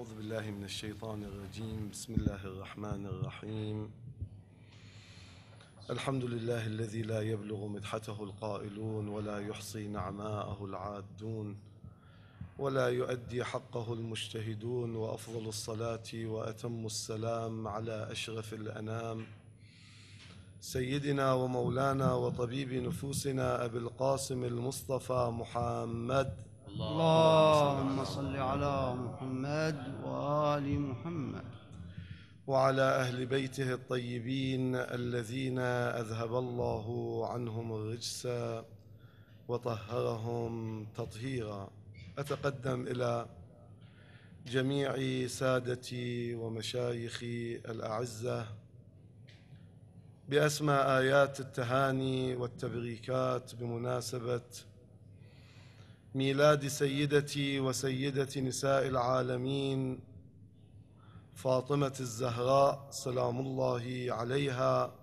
أعوذ بالله من الشيطان الرجيم بسم الله الرحمن الرحيم الحمد لله الذي لا يبلغ مدحته القائلون ولا يحصي نعماءه العادون ولا يؤدي حقه المجتهدون وأفضل الصلاة وأتم السلام على أشرف الأنام سيدنا ومولانا وطبيب نفوسنا أبي القاسم المصطفى محمد اللهم صل على محمد وآل محمد وعلى أهل بيته الطيبين الذين أذهب الله عنهم الرجس وطهرهم تطهيرا أتقدم إلى جميع سادتي ومشايخي الأعزة بأسمى آيات التهاني والتبريكات بمناسبة ميلاد سيدتي وسيدة نساء العالمين فاطمة الزهراء سلام الله عليها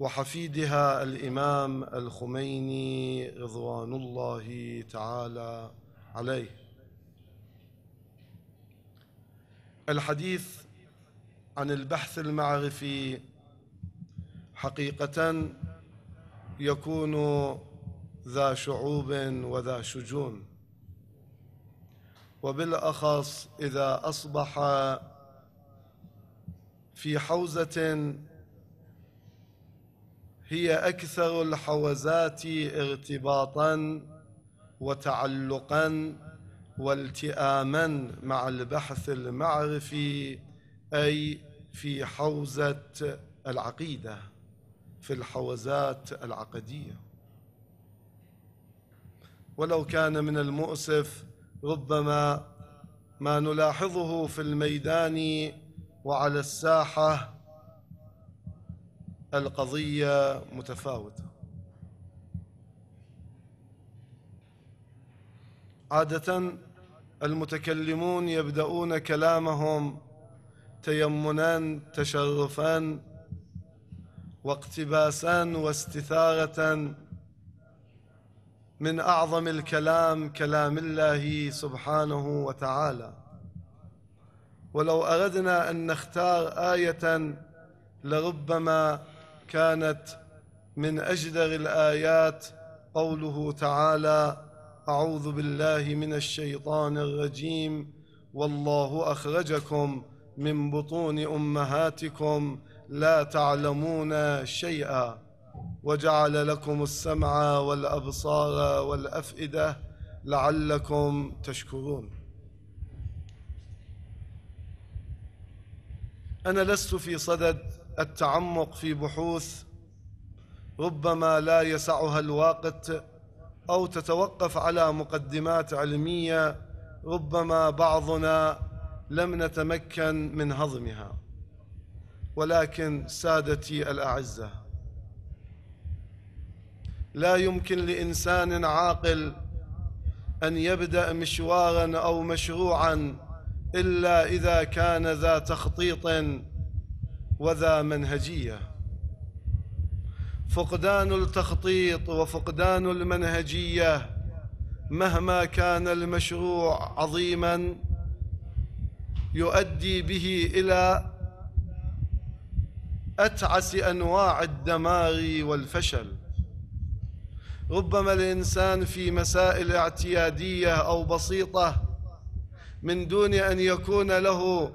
وحفيدها الإمام الخميني رضوان الله تعالى عليه الحديث عن البحث المعرفي حقيقة يكون ذا شعوب وذا شجون وبالاخص اذا اصبح في حوزه هي اكثر الحوزات ارتباطا وتعلقا والتئاما مع البحث المعرفي اي في حوزه العقيده في الحوزات العقديه ولو كان من المؤسف ربما ما نلاحظه في الميدان وعلى الساحه القضيه متفاوته عاده المتكلمون يبدأون كلامهم تيمنا تشرفا واقتباسا واستثارة من اعظم الكلام كلام الله سبحانه وتعالى ولو اردنا ان نختار ايه لربما كانت من اجدر الايات قوله تعالى اعوذ بالله من الشيطان الرجيم والله اخرجكم من بطون امهاتكم لا تعلمون شيئا وجعل لكم السمع والابصار والافئده لعلكم تشكرون انا لست في صدد التعمق في بحوث ربما لا يسعها الوقت او تتوقف على مقدمات علميه ربما بعضنا لم نتمكن من هضمها ولكن سادتي الاعزه لا يمكن لإنسان عاقل أن يبدأ مشوارا أو مشروعا إلا إذا كان ذا تخطيط وذا منهجية فقدان التخطيط وفقدان المنهجية مهما كان المشروع عظيما يؤدي به إلى أتعس أنواع الدمار والفشل ربما الانسان في مسائل اعتياديه او بسيطه من دون ان يكون له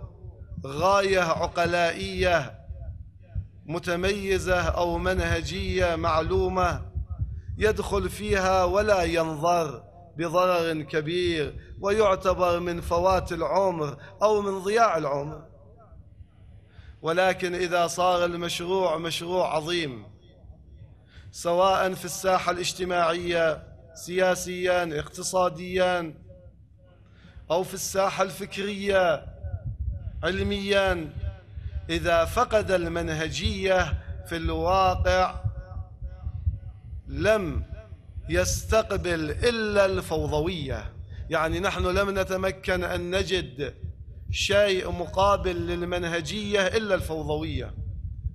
غايه عقلائيه متميزه او منهجيه معلومه يدخل فيها ولا ينظر بضرر كبير ويعتبر من فوات العمر او من ضياع العمر ولكن اذا صار المشروع مشروع عظيم سواء في الساحة الاجتماعية سياسيا اقتصاديا أو في الساحة الفكرية علميا إذا فقد المنهجية في الواقع لم يستقبل إلا الفوضوية يعني نحن لم نتمكن أن نجد شيء مقابل للمنهجية إلا الفوضوية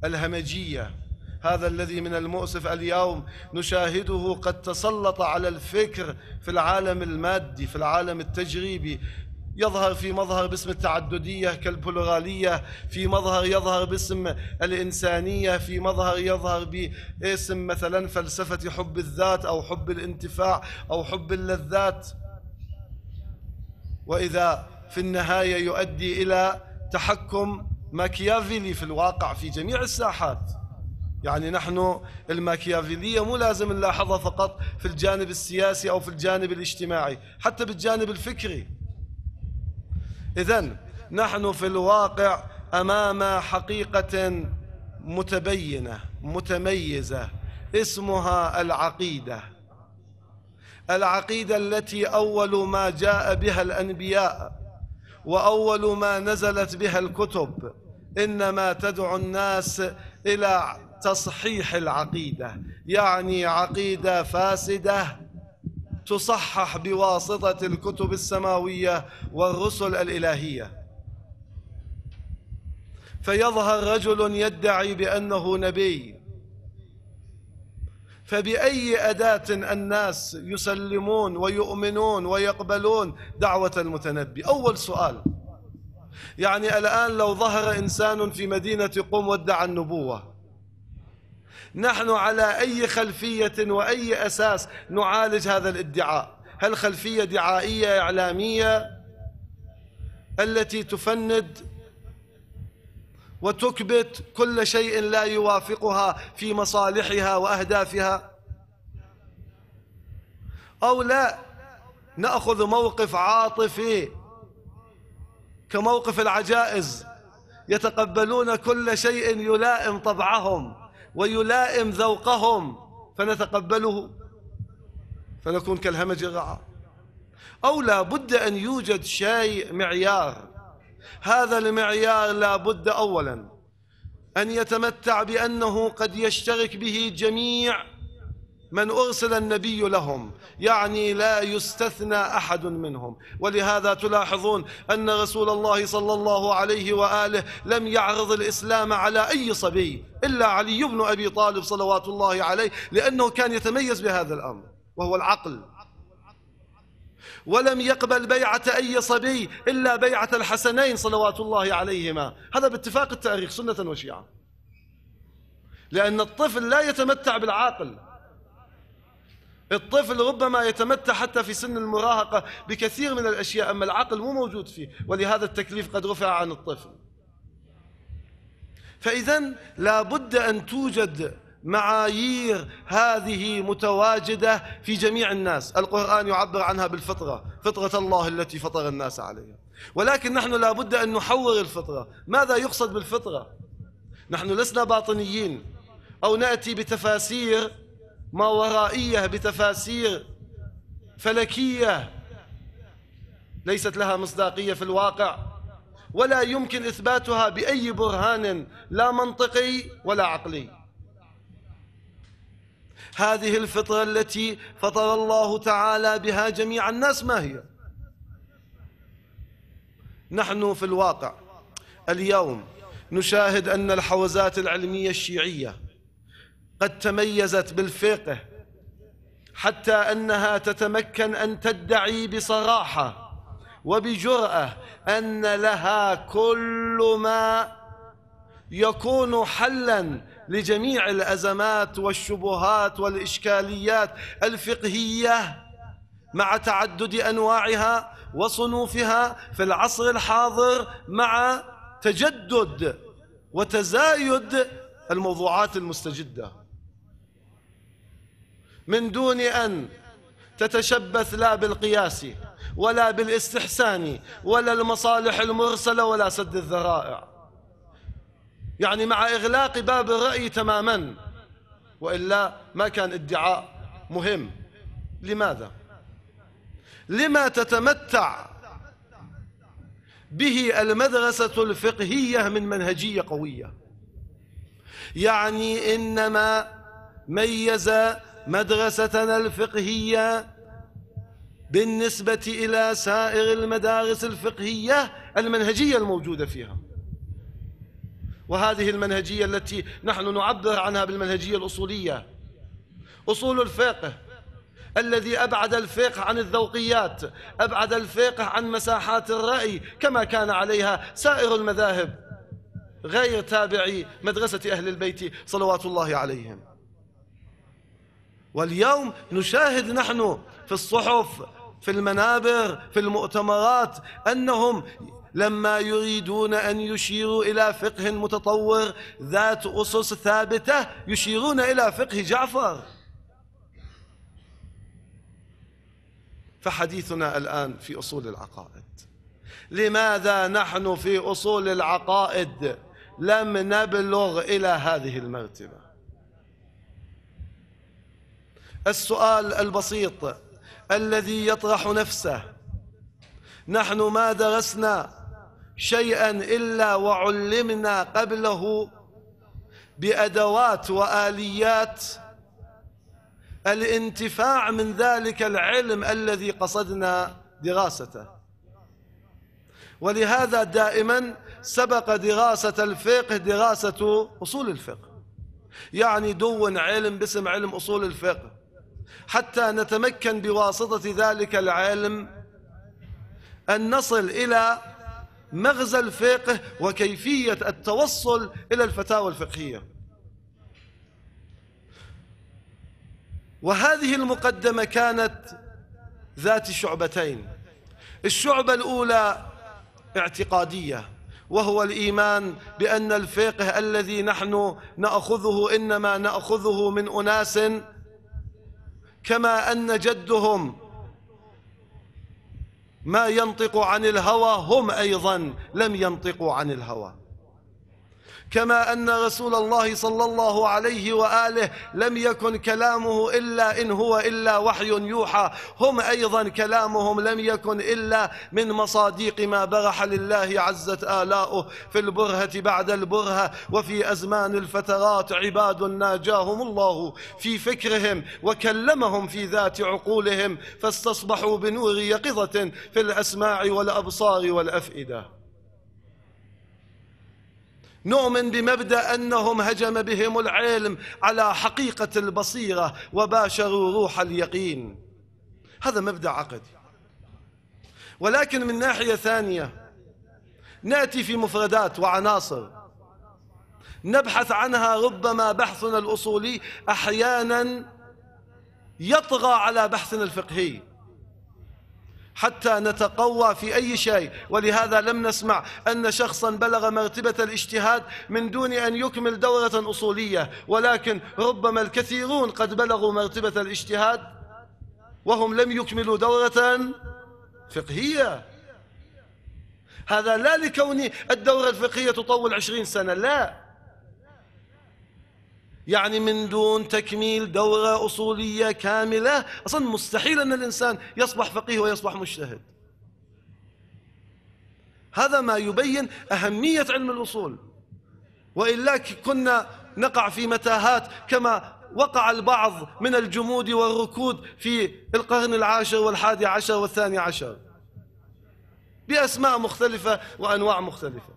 الهمجية هذا الذي من المؤسف اليوم نشاهده قد تسلط على الفكر في العالم المادي في العالم التجريبي يظهر في مظهر باسم التعددية كالبلورالية في مظهر يظهر باسم الإنسانية في مظهر يظهر باسم مثلا فلسفة حب الذات أو حب الانتفاع أو حب اللذات وإذا في النهاية يؤدي إلى تحكم ماكيافيلي في الواقع في جميع الساحات يعني نحن الماكيافيلية مو لازم نلاحظها فقط في الجانب السياسي أو في الجانب الاجتماعي حتى بالجانب الفكري إذا نحن في الواقع أمام حقيقة متبينة متميزة اسمها العقيدة العقيدة التي أول ما جاء بها الأنبياء وأول ما نزلت بها الكتب إنما تدعو الناس إلى تصحيح العقيده يعني عقيده فاسده تصحح بواسطه الكتب السماويه والرسل الالهيه فيظهر رجل يدعي بانه نبي فباي اداه الناس يسلمون ويؤمنون ويقبلون دعوه المتنبي اول سؤال يعني الان لو ظهر انسان في مدينه قم وادعى النبوه نحن على أي خلفية وأي أساس نعالج هذا الادعاء هل خلفية دعائية إعلامية التي تفند وتكبت كل شيء لا يوافقها في مصالحها وأهدافها أو لا نأخذ موقف عاطفي كموقف العجائز يتقبلون كل شيء يلائم طبعهم ويلائم ذوقهم فنتقبله فنكون كالهمج الرعى أو لا بد أن يوجد شيء معيار هذا المعيار لا بد أولا أن يتمتع بأنه قد يشترك به جميع من أرسل النبي لهم يعني لا يستثنى أحد منهم ولهذا تلاحظون أن رسول الله صلى الله عليه وآله لم يعرض الإسلام على أي صبي إلا علي بن أبي طالب صلوات الله عليه لأنه كان يتميز بهذا الأمر وهو العقل ولم يقبل بيعة أي صبي إلا بيعة الحسنين صلوات الله عليهما هذا باتفاق التاريخ سنة وشيعة لأن الطفل لا يتمتع بالعاقل الطفل ربما يتمتع حتى في سن المراهقة بكثير من الأشياء أما العقل مو موجود فيه ولهذا التكليف قد رفع عن الطفل فإذا لابد أن توجد معايير هذه متواجدة في جميع الناس القرآن يعبر عنها بالفطرة فطرة الله التي فطر الناس عليها ولكن نحن لابد أن نحور الفطرة ماذا يقصد بالفطرة؟ نحن لسنا باطنيين أو نأتي بتفاسير ما ورائية بتفاسير فلكية ليست لها مصداقية في الواقع ولا يمكن إثباتها بأي برهان لا منطقي ولا عقلي هذه الفطرة التي فطر الله تعالى بها جميع الناس ما هي نحن في الواقع اليوم نشاهد أن الحوزات العلمية الشيعية قد تميزت بالفقه حتى أنها تتمكن أن تدعي بصراحة وبجرأة أن لها كل ما يكون حلا لجميع الأزمات والشبهات والإشكاليات الفقهية مع تعدد أنواعها وصنوفها في العصر الحاضر مع تجدد وتزايد الموضوعات المستجده من دون أن تتشبث لا بالقياس ولا بالاستحسان ولا المصالح المرسلة ولا سد الذرائع يعني مع إغلاق باب الرأي تماما وإلا ما كان ادعاء مهم لماذا؟ لما تتمتع به المدرسة الفقهية من منهجية قوية يعني إنما ميز مدرستنا الفقهية بالنسبة إلى سائر المدارس الفقهية المنهجية الموجودة فيها وهذه المنهجية التي نحن نعبر عنها بالمنهجية الأصولية أصول الفقه الذي أبعد الفقه عن الذوقيات أبعد الفقه عن مساحات الرأي كما كان عليها سائر المذاهب غير تابعي مدرسة أهل البيت صلوات الله عليهم واليوم نشاهد نحن في الصحف في المنابر في المؤتمرات أنهم لما يريدون أن يشيروا إلى فقه متطور ذات أسس ثابتة يشيرون إلى فقه جعفر فحديثنا الآن في أصول العقائد لماذا نحن في أصول العقائد لم نبلغ إلى هذه المرتبة السؤال البسيط الذي يطرح نفسه نحن ما درسنا شيئا إلا وعلمنا قبله بأدوات وآليات الانتفاع من ذلك العلم الذي قصدنا دراسته ولهذا دائما سبق دراسة الفقه دراسة أصول الفقه يعني دون علم باسم علم أصول الفقه حتى نتمكن بواسطة ذلك العلم أن نصل إلى مغزى الفقه وكيفية التوصل إلى الفتاوى الفقهية وهذه المقدمة كانت ذات شعبتين الشعبة الأولى اعتقادية وهو الإيمان بأن الفقه الذي نحن نأخذه إنما نأخذه من أناس كما أن جدهم ما ينطق عن الهوى هم أيضا لم ينطقوا عن الهوى كما أن رسول الله صلى الله عليه وآله لم يكن كلامه إلا إن هو إلا وحي يوحى هم أيضا كلامهم لم يكن إلا من مصاديق ما برح لله عزت آلاؤه في البرهة بعد البرهة وفي أزمان الفترات عباد ناجاهم الله في فكرهم وكلمهم في ذات عقولهم فاستصبحوا بنور يقظة في الأسماع والأبصار والأفئدة نؤمن بمبدا انهم هجم بهم العلم على حقيقه البصيره وباشروا روح اليقين هذا مبدا عقدي ولكن من ناحيه ثانيه ناتي في مفردات وعناصر نبحث عنها ربما بحثنا الاصولي احيانا يطغى على بحثنا الفقهي حتى نتقوى في أي شيء ولهذا لم نسمع أن شخصا بلغ مرتبة الاجتهاد من دون أن يكمل دورة أصولية ولكن ربما الكثيرون قد بلغوا مرتبة الاجتهاد وهم لم يكملوا دورة فقهية هذا لا لكون الدورة الفقهية تطول عشرين سنة لا يعني من دون تكميل دورة أصولية كاملة أصلا مستحيل أن الإنسان يصبح فقيه ويصبح مجتهد هذا ما يبين أهمية علم الأصول وإلا كنا نقع في متاهات كما وقع البعض من الجمود والركود في القرن العاشر والحادي عشر والثاني عشر بأسماء مختلفة وأنواع مختلفة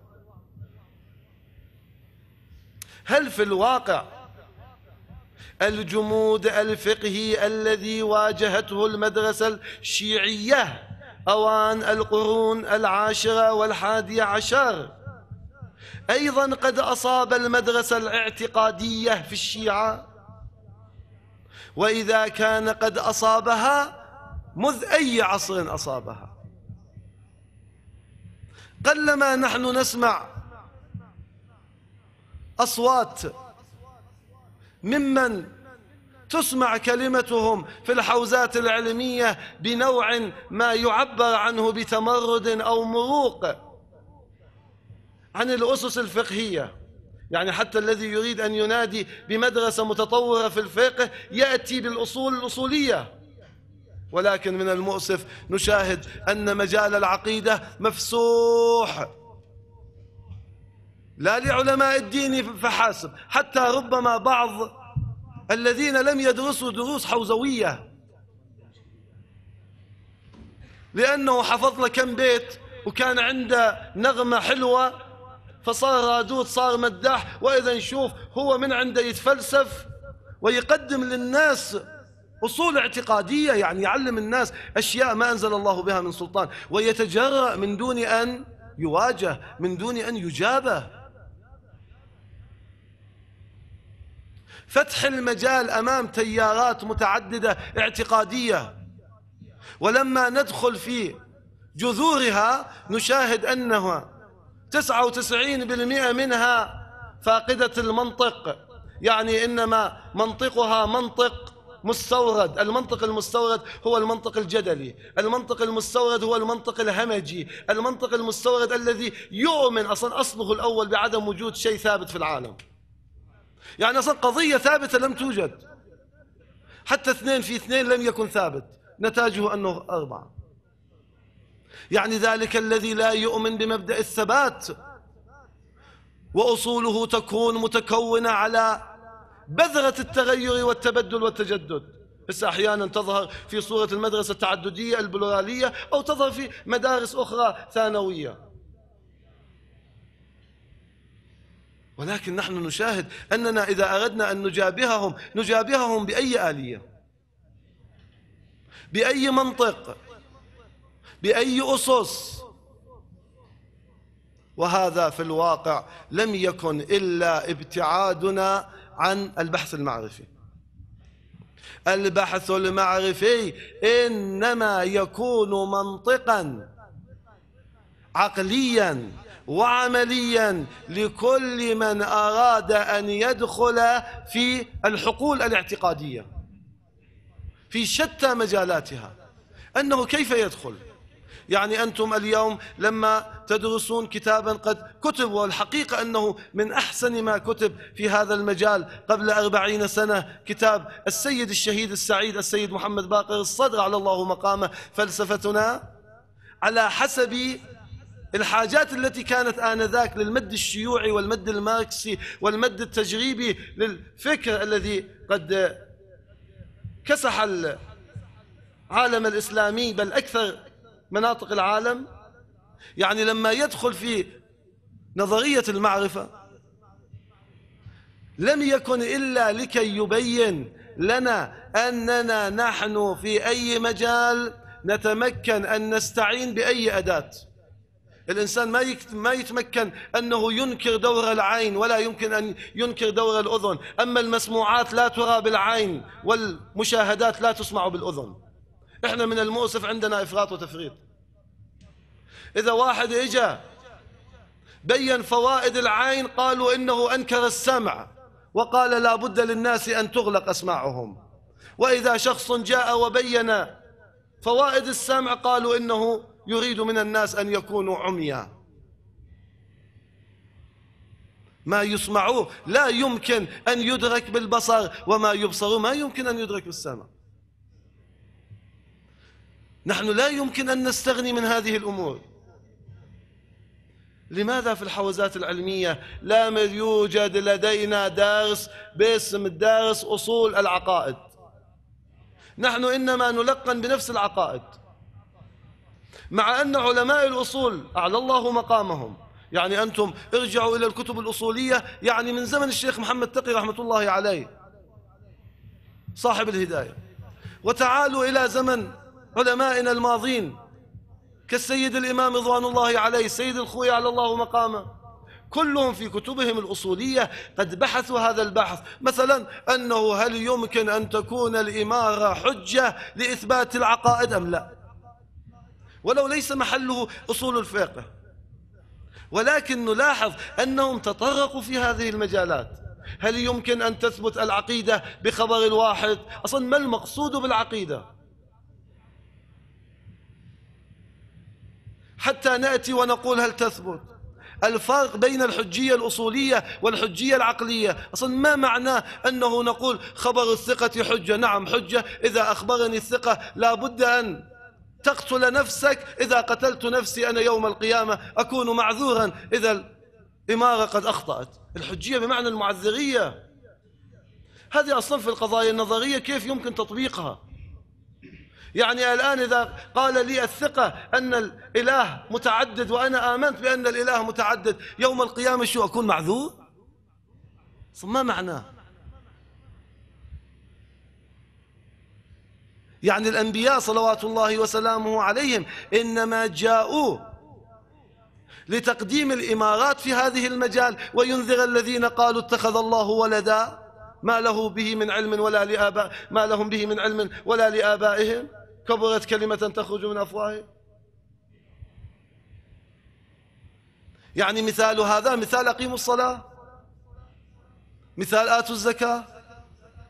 هل في الواقع الجمود الفقهي الذي واجهته المدرسة الشيعية أوان القرون العاشرة والحادية عشر أيضا قد أصاب المدرسة الاعتقادية في الشيعة وإذا كان قد أصابها مذ أي عصر أصابها قلما نحن نسمع أصوات ممن تسمع كلمتهم في الحوزات العلمية بنوع ما يعبر عنه بتمرد أو مروق عن الأسس الفقهية يعني حتى الذي يريد أن ينادي بمدرسة متطورة في الفقه يأتي بالأصول الأصولية ولكن من المؤسف نشاهد أن مجال العقيدة مفسوح لا لعلماء الدين فحاسب حتى ربما بعض الذين لم يدرسوا دروس حوزوية لأنه حفظ له كم بيت وكان عنده نغمة حلوة فصار رادود صار مداح وإذا نشوف هو من عنده يتفلسف ويقدم للناس أصول اعتقادية يعني يعلم الناس أشياء ما أنزل الله بها من سلطان ويتجرأ من دون أن يواجه من دون أن يجابه فتح المجال أمام تيارات متعددة اعتقادية ولما ندخل في جذورها نشاهد أنها 99% منها فاقدة المنطق يعني إنما منطقها منطق مستورد المنطق المستورد هو المنطق الجدلي المنطق المستورد هو المنطق الهمجي المنطق المستورد الذي يؤمن أصلا أصله الأول بعدم وجود شيء ثابت في العالم يعني أصلا قضية ثابتة لم توجد حتى اثنين في اثنين لم يكن ثابت نتاجه أنه أربعة يعني ذلك الذي لا يؤمن بمبدأ الثبات وأصوله تكون متكونة على بذرة التغير والتبدل والتجدد هسه احيانا تظهر في صوره المدرسه التعدديه البلوراليه او تظهر في مدارس اخرى ثانويه ولكن نحن نشاهد أننا إذا أردنا أن نجابههم نجابههم بأي آلية بأي منطق بأي أسس وهذا في الواقع لم يكن إلا ابتعادنا عن البحث المعرفي البحث المعرفي إنما يكون منطقا عقليا وعمليا لكل من أراد أن يدخل في الحقول الاعتقادية في شتى مجالاتها أنه كيف يدخل يعني أنتم اليوم لما تدرسون كتابا قد كتب والحقيقة أنه من أحسن ما كتب في هذا المجال قبل أربعين سنة كتاب السيد الشهيد السعيد السيد محمد باقر الصدر على الله مقامه فلسفتنا على حسب الحاجات التي كانت آنذاك للمد الشيوعي والمد الماركسي والمد التجريبي للفكر الذي قد كسح العالم الإسلامي بل أكثر مناطق العالم يعني لما يدخل في نظرية المعرفة لم يكن إلا لكي يبين لنا أننا نحن في أي مجال نتمكن أن نستعين بأي أداة الإنسان ما ما يتمكن أنه ينكر دور العين ولا يمكن أن ينكر دور الأذن أما المسموعات لا ترى بالعين والمشاهدات لا تسمع بالأذن إحنا من المؤسف عندنا إفراط وتفريط إذا واحد إجا بين فوائد العين قالوا إنه أنكر السمع وقال لا بد للناس أن تغلق أسماعهم وإذا شخص جاء وبين فوائد السمع قالوا إنه يريد من الناس أن يكونوا عميا ما يسمعوه لا يمكن أن يدرك بالبصر وما يبصر ما يمكن أن يدرك بالسمع نحن لا يمكن أن نستغني من هذه الأمور لماذا في الحوزات العلمية لا يوجد لدينا درس باسم الدرس أصول العقائد نحن إنما نلقن بنفس العقائد مع أن علماء الأصول أعلى الله مقامهم يعني أنتم ارجعوا إلى الكتب الأصولية يعني من زمن الشيخ محمد تقي رحمة الله عليه صاحب الهداية وتعالوا إلى زمن علمائنا الماضين كالسيد الإمام رضوان الله عليه سيد الخوي على الله مقامه كلهم في كتبهم الأصولية قد بحثوا هذا البحث مثلا أنه هل يمكن أن تكون الإمارة حجة لإثبات العقائد أم لا ولو ليس محله أصول الفقه ولكن نلاحظ أنهم تطرقوا في هذه المجالات هل يمكن أن تثبت العقيدة بخبر الواحد أصلا ما المقصود بالعقيدة حتى نأتي ونقول هل تثبت الفرق بين الحجية الأصولية والحجية العقلية أصلا ما معناه أنه نقول خبر الثقة حجة نعم حجة إذا أخبرني الثقة لا بد أن تقتل نفسك إذا قتلت نفسي أنا يوم القيامة أكون معذورا إذا الإمارة قد أخطأت الحجية بمعنى المعذرية هذه أصلا في القضايا النظرية كيف يمكن تطبيقها يعني الآن إذا قال لي الثقة أن الإله متعدد وأنا آمنت بأن الإله متعدد يوم القيامة شو أكون معذور ما معناه يعني الأنبياء صلوات الله وسلامه عليهم إنما جاءوا لتقديم الإمارات في هذه المجال وينذر الذين قالوا اتخذ الله ولدا ما له به من علم ولا لآباء ما لهم به من علم ولا لآبائهم كبرت كلمة تخرج من أفواههم يعني مثال هذا مثال أقيموا الصلاة مثال آتوا الزكاة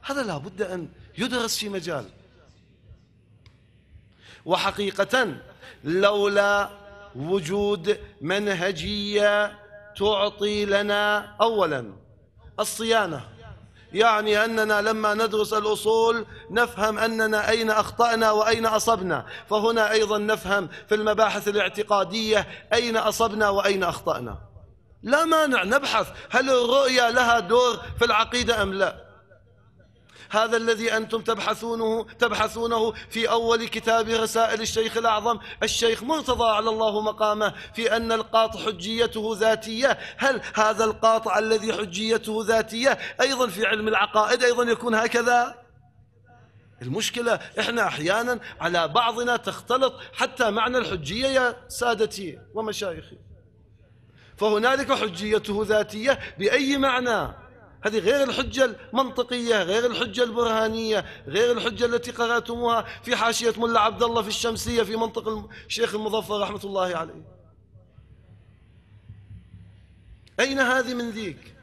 هذا لا بد أن يدرس في مجال وحقيقة لولا وجود منهجية تعطي لنا أولا الصيانة يعني أننا لما ندرس الأصول نفهم أننا أين أخطأنا وأين أصبنا فهنا أيضا نفهم في المباحث الاعتقادية أين أصبنا وأين أخطأنا لا مانع نبحث هل الرؤية لها دور في العقيدة أم لا هذا الذي أنتم تبحثونه تبحثونه في أول كتاب رسائل الشيخ الأعظم الشيخ مرتضى على الله مقامه في أن القاط حجيته ذاتية هل هذا القاطع الذي حجيته ذاتية أيضا في علم العقائد أيضا يكون هكذا؟ المشكلة إحنا أحيانا على بعضنا تختلط حتى معنى الحجية يا سادتي ومشايخي فهنالك حجيته ذاتية بأي معنى هذه غير الحجة المنطقية غير الحجة البرهانية غير الحجة التي قرأتموها في حاشية ملا عبد الله في الشمسية في منطق الشيخ المظفر رحمة الله عليه أين هذه من ذيك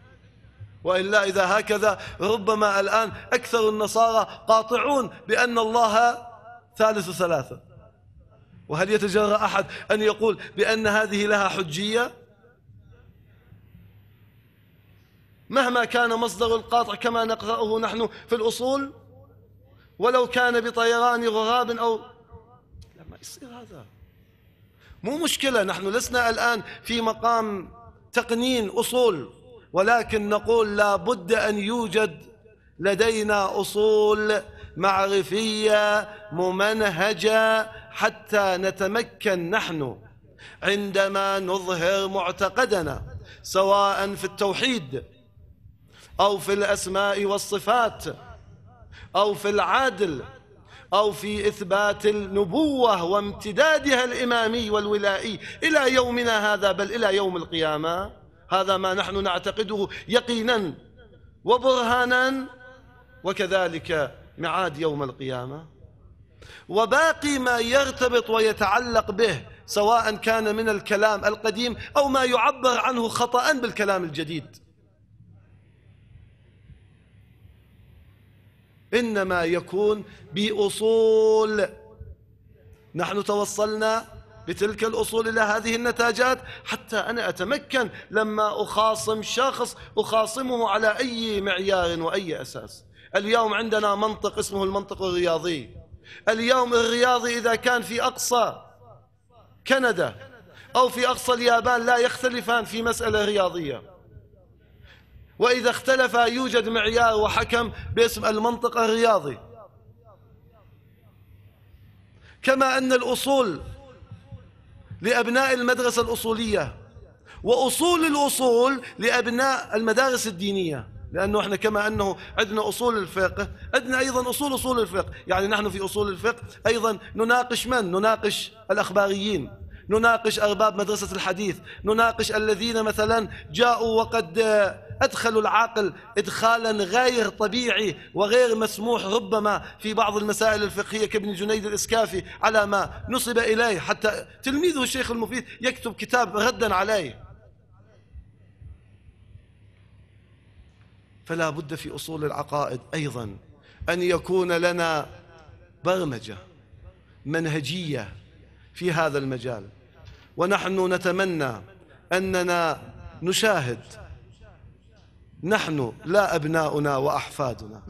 وإلا إذا هكذا ربما الآن أكثر النصارى قاطعون بأن الله ثالث ثلاثة وهل يتجرأ أحد أن يقول بأن هذه لها حجية؟ مهما كان مصدر القاطع كما نقرأه نحن في الأصول ولو كان بطيران غراب أو لا ما يصير هذا مو مشكلة نحن لسنا الآن في مقام تقنين أصول ولكن نقول لا بد أن يوجد لدينا أصول معرفية ممنهجة حتى نتمكن نحن عندما نظهر معتقدنا سواء في التوحيد أو في الأسماء والصفات أو في العدل أو في إثبات النبوة وامتدادها الإمامي والولائي إلى يومنا هذا بل إلى يوم القيامة هذا ما نحن نعتقده يقينا وبرهانا وكذلك معاد يوم القيامة وباقي ما يرتبط ويتعلق به سواء كان من الكلام القديم أو ما يعبر عنه خطأ بالكلام الجديد إنما يكون بأصول نحن توصلنا بتلك الأصول إلى هذه النتاجات حتى أنا أتمكن لما أخاصم شخص أخاصمه على أي معيار وأي أساس اليوم عندنا منطق اسمه المنطق الرياضي اليوم الرياضي إذا كان في أقصى كندا أو في أقصى اليابان لا يختلفان في مسألة رياضية وإذا اختلف يوجد معيار وحكم باسم المنطق الرياضي كما أن الأصول لأبناء المدرسة الأصولية وأصول الأصول لأبناء المدارس الدينية لأنه إحنا كما أنه عندنا أصول الفقه عندنا أيضا أصول أصول الفقه يعني نحن في أصول الفقه أيضا نناقش من؟ نناقش الأخباريين نناقش أرباب مدرسة الحديث نناقش الذين مثلا جاءوا وقد أدخلوا العاقل إدخالا غير طبيعي وغير مسموح ربما في بعض المسائل الفقهية كابن جنيد الإسكافي على ما نصب إليه حتى تلميذه الشيخ المفيد يكتب كتاب ردا عليه فلا بد في أصول العقائد أيضا أن يكون لنا برمجة منهجية في هذا المجال ونحن نتمنى أننا نشاهد نحن لا أبناؤنا وأحفادنا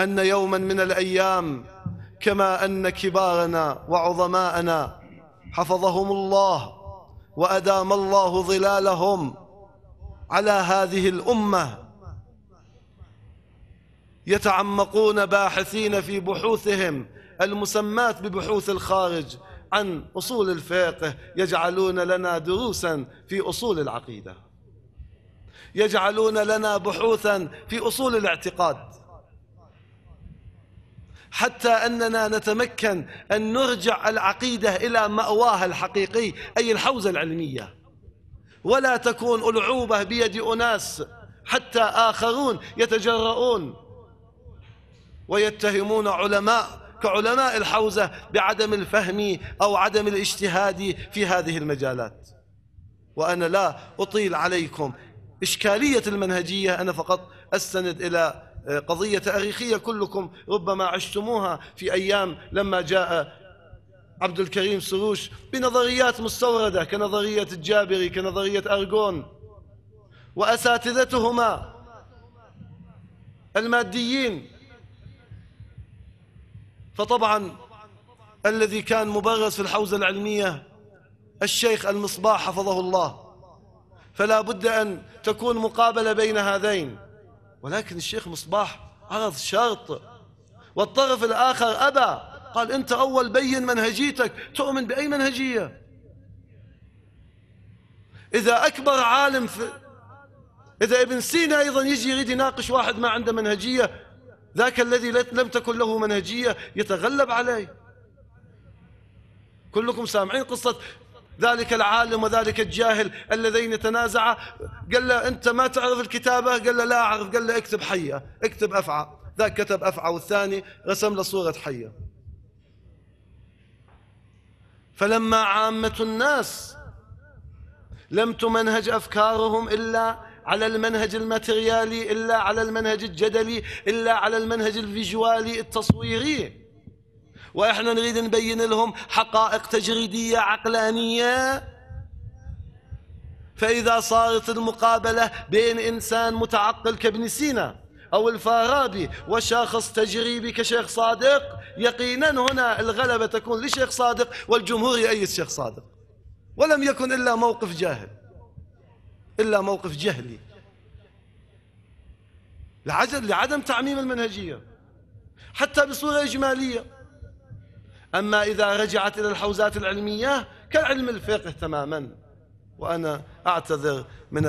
أن يوما من الأيام كما أن كبارنا وعظماءنا حفظهم الله وأدام الله ظلالهم على هذه الأمة يتعمقون باحثين في بحوثهم المسمات ببحوث الخارج عن أصول الفقه يجعلون لنا دروسا في أصول العقيده يجعلون لنا بحوثا في أصول الاعتقاد حتى أننا نتمكن أن نرجع العقيدة إلى مأواها الحقيقي أي الحوزة العلمية ولا تكون ألعوبة بيد أناس حتى آخرون يتجرؤون ويتهمون علماء كعلماء الحوزة بعدم الفهم أو عدم الاجتهاد في هذه المجالات وأنا لا أطيل عليكم إشكالية المنهجية أنا فقط أستند إلى آه، قضية تاريخية كلكم ربما عشتموها في أيام لما جاء عبد الكريم سروش بنظريات مستوردة كنظرية الجابري كنظرية أرجون وأساتذتهما الماديين فطبعا الذي كان مبرز في الحوزة العلمية الشيخ المصباح حفظه الله فلا بد أن تكون مقابلة بين هذين ولكن الشيخ مصباح عرض شرط والطرف الآخر أبى قال أنت أول بين منهجيتك تؤمن بأي منهجية إذا أكبر عالم في إذا ابن سينا أيضا يجي يريد يناقش واحد ما عنده منهجية ذاك الذي لم تكن له منهجية يتغلب عليه كلكم سامعين قصة ذلك العالم وذلك الجاهل اللذين تنازعا قال له أنت ما تعرف الكتابة قال له لا أعرف قال له اكتب حية اكتب أفعى ذاك كتب أفعى والثاني رسم له صورة حية فلما عامة الناس لم تمنهج أفكارهم إلا على المنهج الماتريالي إلا على المنهج الجدلي إلا على المنهج الفيجوالي التصويري واحنا نريد نبين لهم حقائق تجريدية عقلانية فإذا صارت المقابلة بين إنسان متعقل كابن سينا أو الفارابي وشخص تجريبي كشيخ صادق يقينا هنا الغلبة تكون لشيخ صادق والجمهور يأيد شيخ صادق ولم يكن إلا موقف جاهل إلا موقف جهلي لعدم تعميم المنهجية حتى بصورة إجمالية أما إذا رجعت إلى الحوزات العلمية كعلم الفقه تماما وأنا أعتذر من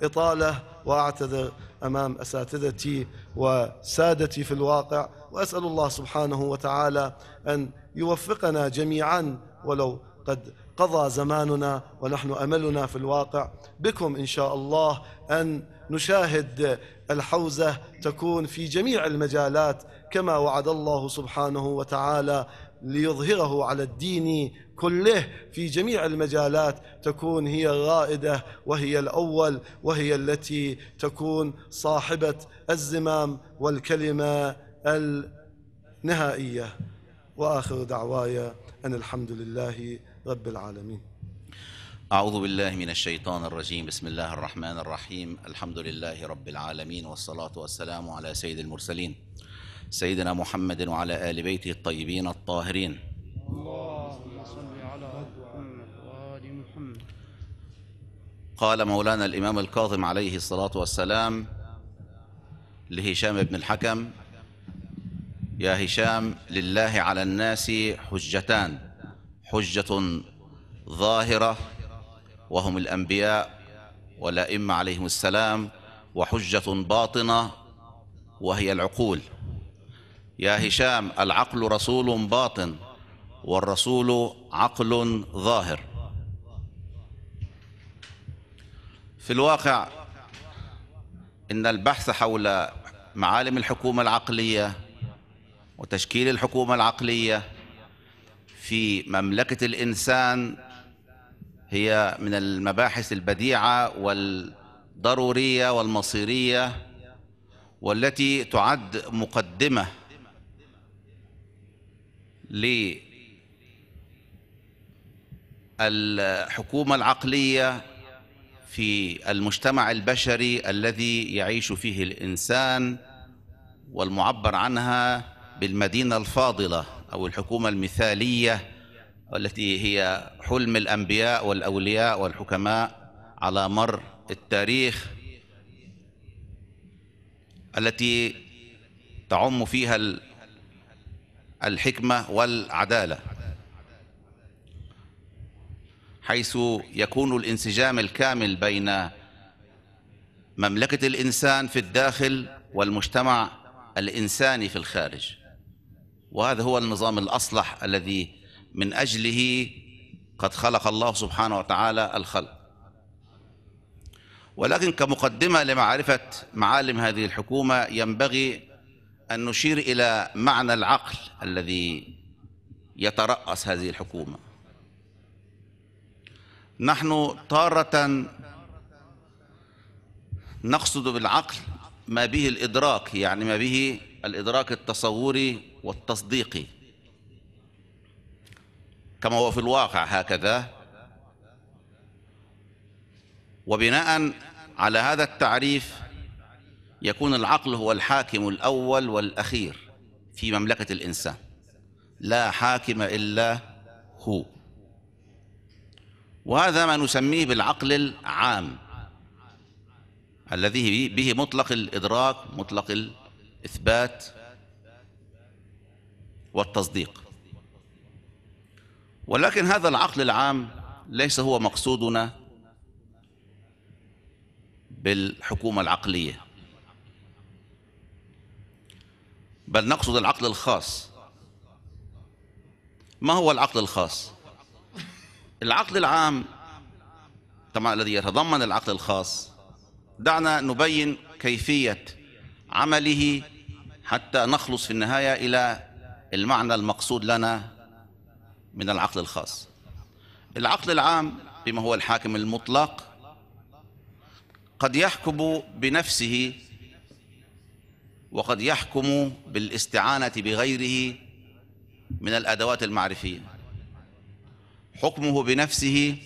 الإطالة وأعتذر أمام أساتذتي وسادتي في الواقع وأسأل الله سبحانه وتعالى أن يوفقنا جميعا ولو قد قضى زماننا ونحن املنا في الواقع بكم ان شاء الله ان نشاهد الحوزه تكون في جميع المجالات كما وعد الله سبحانه وتعالى ليظهره على الدين كله في جميع المجالات تكون هي الرائده وهي الاول وهي التي تكون صاحبه الزمام والكلمه النهائيه واخر دعواي ان الحمد لله رب العالمين. أعوذ بالله من الشيطان الرجيم بسم الله الرحمن الرحيم الحمد لله رب العالمين والصلاة والسلام على سيد المرسلين سيدنا محمد وعلى آل بيته الطيبين الطاهرين اللهم صل على محمد وآل محمد قال مولانا الإمام الكاظم عليه الصلاة والسلام لهشام بن الحكم يا هشام لله على الناس حجتان حجة ظاهرة وهم الأنبياء والأئمة عليهم السلام وحجة باطنة وهي العقول يا هشام العقل رسول باطن والرسول عقل ظاهر في الواقع ان البحث حول معالم الحكومه العقليه وتشكيل الحكومه العقليه في مملكه الانسان هي من المباحث البديعه والضروريه والمصيريه والتي تعد مقدمه للحكومة العقلية في المجتمع البشري الذي يعيش فيه الإنسان والمعبر عنها بالمدينة الفاضلة أو الحكومة المثالية التي هي حلم الأنبياء والأولياء والحكماء على مر التاريخ التي تعم فيها الحكمة والعدالة حيث يكون الانسجام الكامل بين مملكة الإنسان في الداخل والمجتمع الإنساني في الخارج وهذا هو النظام الأصلح الذي من أجله قد خلق الله سبحانه وتعالى الخلق ولكن كمقدمة لمعرفة معالم هذه الحكومة ينبغي أن نشير إلى معنى العقل الذي يترأس هذه الحكومة نحن تارة نقصد بالعقل ما به الإدراك يعني ما به الإدراك التصوري والتصديقي كما هو في الواقع هكذا وبناء على هذا التعريف يكون العقل هو الحاكم الأول والأخير في مملكة الإنسان لا حاكم إلا هو وهذا ما نسميه بالعقل العام الذي به مطلق الإدراك مطلق الإثبات والتصديق ولكن هذا العقل العام ليس هو مقصودنا بالحكومة العقلية بل نقصد العقل الخاص ما هو العقل الخاص العقل العام طبعا الذي يتضمن العقل الخاص دعنا نبين كيفية عمله حتى نخلص في النهاية إلى المعنى المقصود لنا من العقل الخاص العقل العام بما هو الحاكم المطلق قد يحكم بنفسه وقد يحكم بالاستعانة بغيره من الأدوات المعرفية حكمه بنفسه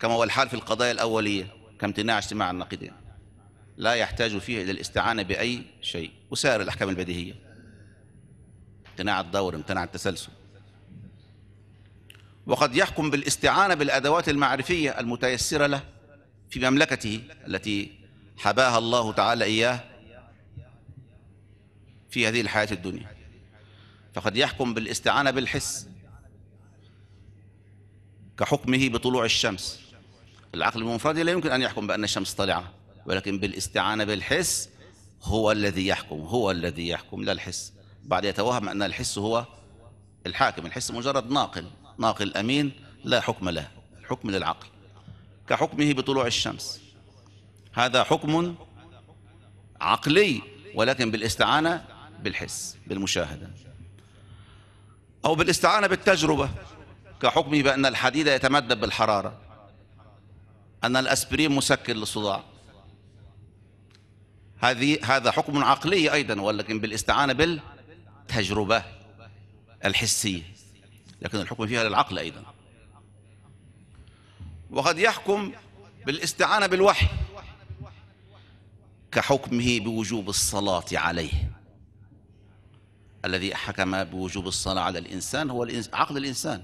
كما هو الحال في القضايا الأولية كامتناع اجتماع النقدين لا يحتاج فيه إلى الاستعانة بأي شيء وسائر الأحكام البديهية امتناع الدور امتناع التسلسل وقد يحكم بالاستعانة بالأدوات المعرفية المتيسرة له في مملكته التي حباها الله تعالى إياه في هذه الحياة الدنيا فقد يحكم بالاستعانة بالحس كحكمه بطلوع الشمس العقل المنفرد لا يمكن أن يحكم بأن الشمس طالعة ولكن بالاستعانة بالحس هو الذي يحكم هو الذي يحكم لا الحس بعد يتوهم أن الحس هو الحاكم الحس مجرد ناقل ناقل أمين لا حكم له الحكم للعقل كحكمه بطلوع الشمس هذا حكم عقلي ولكن بالاستعانة بالحس بالمشاهدة أو بالاستعانة بالتجربة كحكمي بأن الحديد يتمدد بالحرارة أن الأسبرين مسكن للصداع هذه هذا حكم عقلي أيضا ولكن بالاستعانة بالتجربة الحسية لكن الحكم فيها للعقل أيضا وقد يحكم بالاستعانة بالوحي كحكمه بوجوب الصلاة عليه الذي حكم بوجوب الصلاة على الإنسان هو عقل الإنسان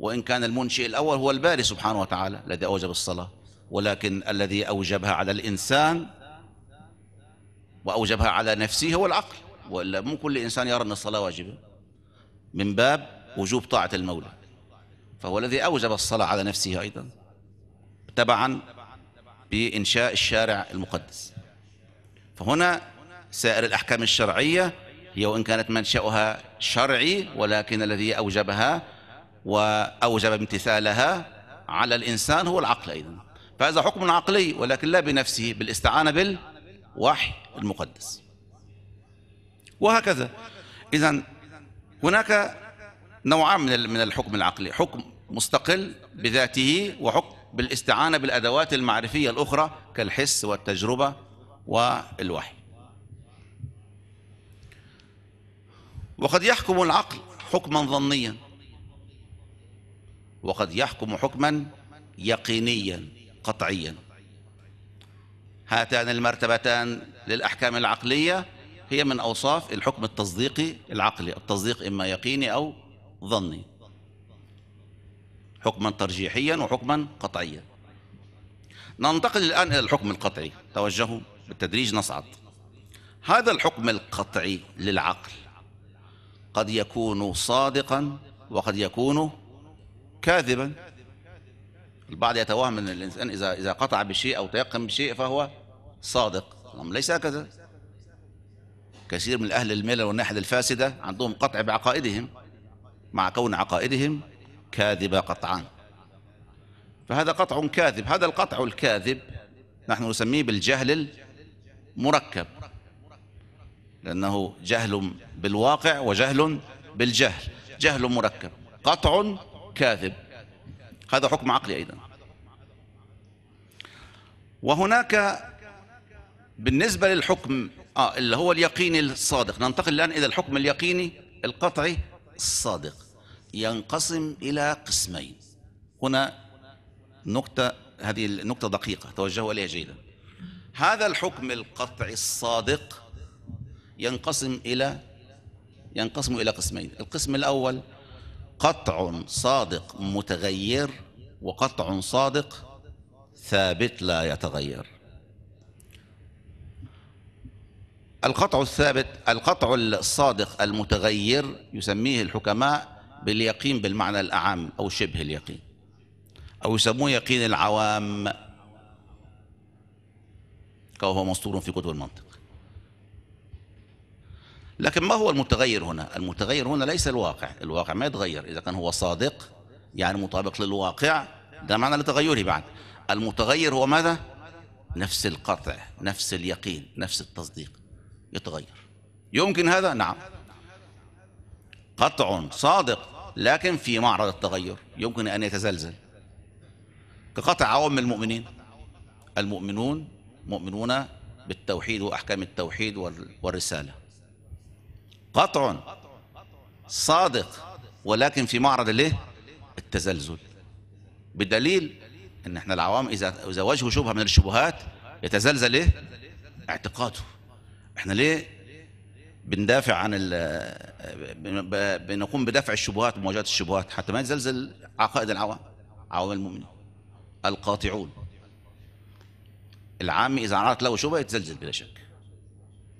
وإن كان المنشئ الأول هو الباري سبحانه وتعالى الذي أوجب الصلاة ولكن الذي أوجبها على الإنسان وأوجبها على نفسه هو العقل وإلا مو كل إنسان يرى أن الصلاة واجبة من باب وجوب طاعة المولى فهو الذي أوجب الصلاة على نفسه أيضا تبعا بإنشاء الشارع المقدس فهنا سائر الأحكام الشرعية هي وإن كانت منشأها شرعي ولكن الذي أوجبها وأوجب امتثالها على الإنسان هو العقل أيضا فهذا حكم عقلي ولكن لا بنفسه بالاستعانة بالوحي المقدس وهكذا إذا هناك نوعان من من الحكم العقلي حكم مستقل بذاته وحكم بالاستعانة بالأدوات المعرفية الأخرى كالحس والتجربة والوحي وقد يحكم العقل حكما ظنيا وقد يحكم حكما يقينيا قطعيا هاتان المرتبتان للأحكام العقلية هي من أوصاف الحكم التصديقي العقلي التصديق إما يقيني أو ظني حكما ترجيحيا وحكما قطعيا ننتقل الآن إلى الحكم القطعي توجهوا بالتدريج نصعد هذا الحكم القطعي للعقل قد يكون صادقا وقد يكون كاذبا البعض يتوهم ان الانسان اذا اذا قطع بشيء او تيقن بشيء فهو صادق نعم، ليس هكذا كثير من اهل الملل والناحيه الفاسده عندهم قطع بعقائدهم مع كون عقائدهم كاذبه قطعا فهذا قطع كاذب هذا القطع الكاذب نحن نسميه بالجهل المركب لأنه جهل بالواقع وجهل بالجهل جهل مركب قطع كاذب هذا حكم عقلي أيضا وهناك بالنسبة للحكم آه اللي هو اليقيني الصادق ننتقل الآن إلى الحكم اليقيني القطعي الصادق ينقسم إلى قسمين هنا نقطة هذه النقطة دقيقة توجهوا إليها جيدا هذا الحكم القطعي الصادق ينقسم إلى ينقسم إلى قسمين القسم الأول قطع صادق متغير وقطع صادق ثابت لا يتغير القطع الثابت القطع الصادق المتغير يسميه الحكماء باليقين بالمعنى الأعم أو شبه اليقين أو يسموه يقين العوام كهو مسطور في كتب المنطق لكن ما هو المتغير هنا المتغير هنا ليس الواقع الواقع ما يتغير إذا كان هو صادق يعني مطابق للواقع ده معنى لتغيره بعد المتغير هو ماذا نفس القطع نفس اليقين نفس التصديق يتغير يمكن هذا نعم قطع صادق لكن في معرض التغير يمكن أن يتزلزل كقطع عوام المؤمنين المؤمنون مؤمنون بالتوحيد وأحكام التوحيد والرسالة قطع صادق ولكن في معرض الايه التزلزل بدليل ان احنا العوام اذا اذا واجهوا شبهه من الشبهات يتزلزل ايه اعتقاده احنا ليه بندافع عن بنقوم بدفع الشبهات ومواجهه الشبهات حتى ما يتزلزل عقائد العوام عوام المؤمنين القاطعون العامي اذا عرضت له شبهه يتزلزل بلا شك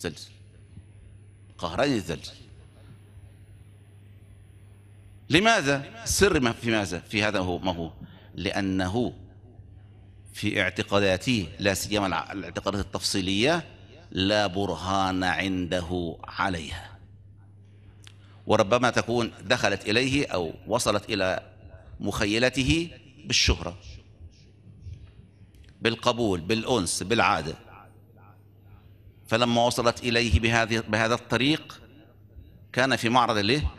تزلزل قهرين الثلج لماذا سر ما في ماذا في هذا هو ما هو لأنه في اعتقاداته لا سيما الاعتقادات التفصيلية لا برهان عنده عليها وربما تكون دخلت إليه أو وصلت إلى مخيلته بالشهرة بالقبول بالأنس بالعادة فلما وصلت إليه بهذه بهذا الطريق كان في معرض له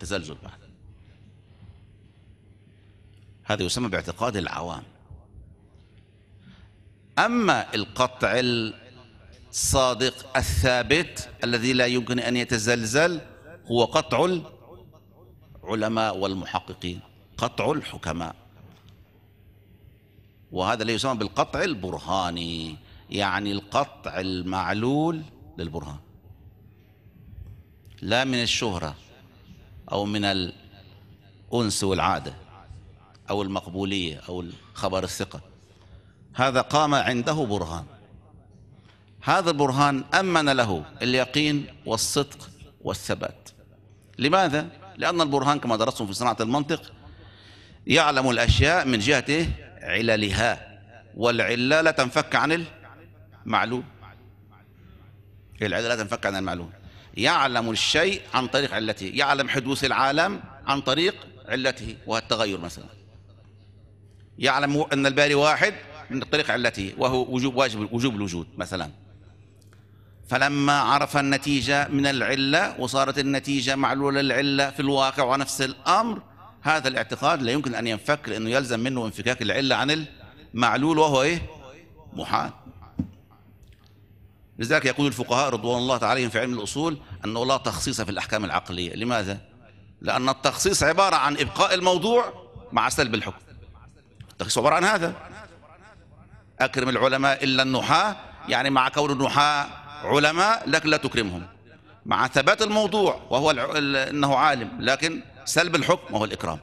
تزلزل بعد هذا يسمى باعتقاد العوام أما القطع الصادق الثابت الذي لا يمكن أن يتزلزل هو قطع العلماء والمحققين قطع الحكماء وهذا لا يسمى بالقطع البرهاني يعني القطع المعلول للبرهان لا من الشهرة أو من الأنس والعادة أو المقبولية أو الخبر الثقة هذا قام عنده برهان هذا البرهان أمن له اليقين والصدق والثبات لماذا؟ لأن البرهان كما درستم في صناعة المنطق يعلم الأشياء من جهة عللها والعلة لا تنفك عن معلوم العلة لا تنفك عن المعلوم يعلم الشيء عن طريق علته يعلم حدوث العالم عن طريق علته وهو التغير مثلا يعلم أن الباري واحد من طريق علته وهو وجوب واجب وجوب الوجود مثلا فلما عرف النتيجة من العلة وصارت النتيجة معلولة العلة في الواقع ونفس الأمر هذا الاعتقاد لا يمكن أن ينفك لأنه يلزم منه انفكاك العلة عن المعلول وهو إيه؟ محال لذلك يقول الفقهاء رضوان الله عليهم في علم الأصول أنه لا تخصيص في الأحكام العقلية لماذا؟ لأن التخصيص عبارة عن إبقاء الموضوع مع سلب الحكم التخصيص عبارة عن هذا أكرم العلماء إلا النحاة يعني مع كون النحاة علماء لكن لا تكرمهم مع ثبات الموضوع وهو أنه عالم لكن سلب الحكم وهو الإكرام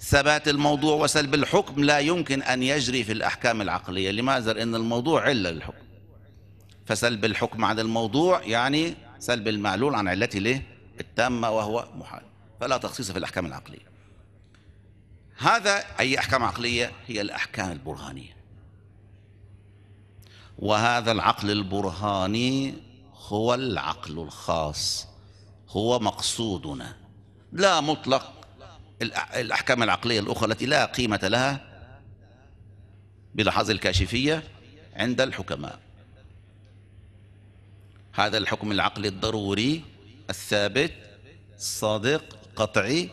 ثبات الموضوع وسلب الحكم لا يمكن أن يجري في الأحكام العقلية لماذا؟ لأن الموضوع علة للحكم فسلب الحكم عن الموضوع يعني سلب المعلول عن علته ليه التامة وهو محال فلا تخصيص في الأحكام العقلية هذا أي أحكام عقلية هي الأحكام البرهانية وهذا العقل البرهاني هو العقل الخاص هو مقصودنا لا مطلق الأحكام العقلية الأخرى التي لا قيمة لها بلحاظ الكاشفية عند الحكماء هذا الحكم العقلي الضروري الثابت الصادق قطعي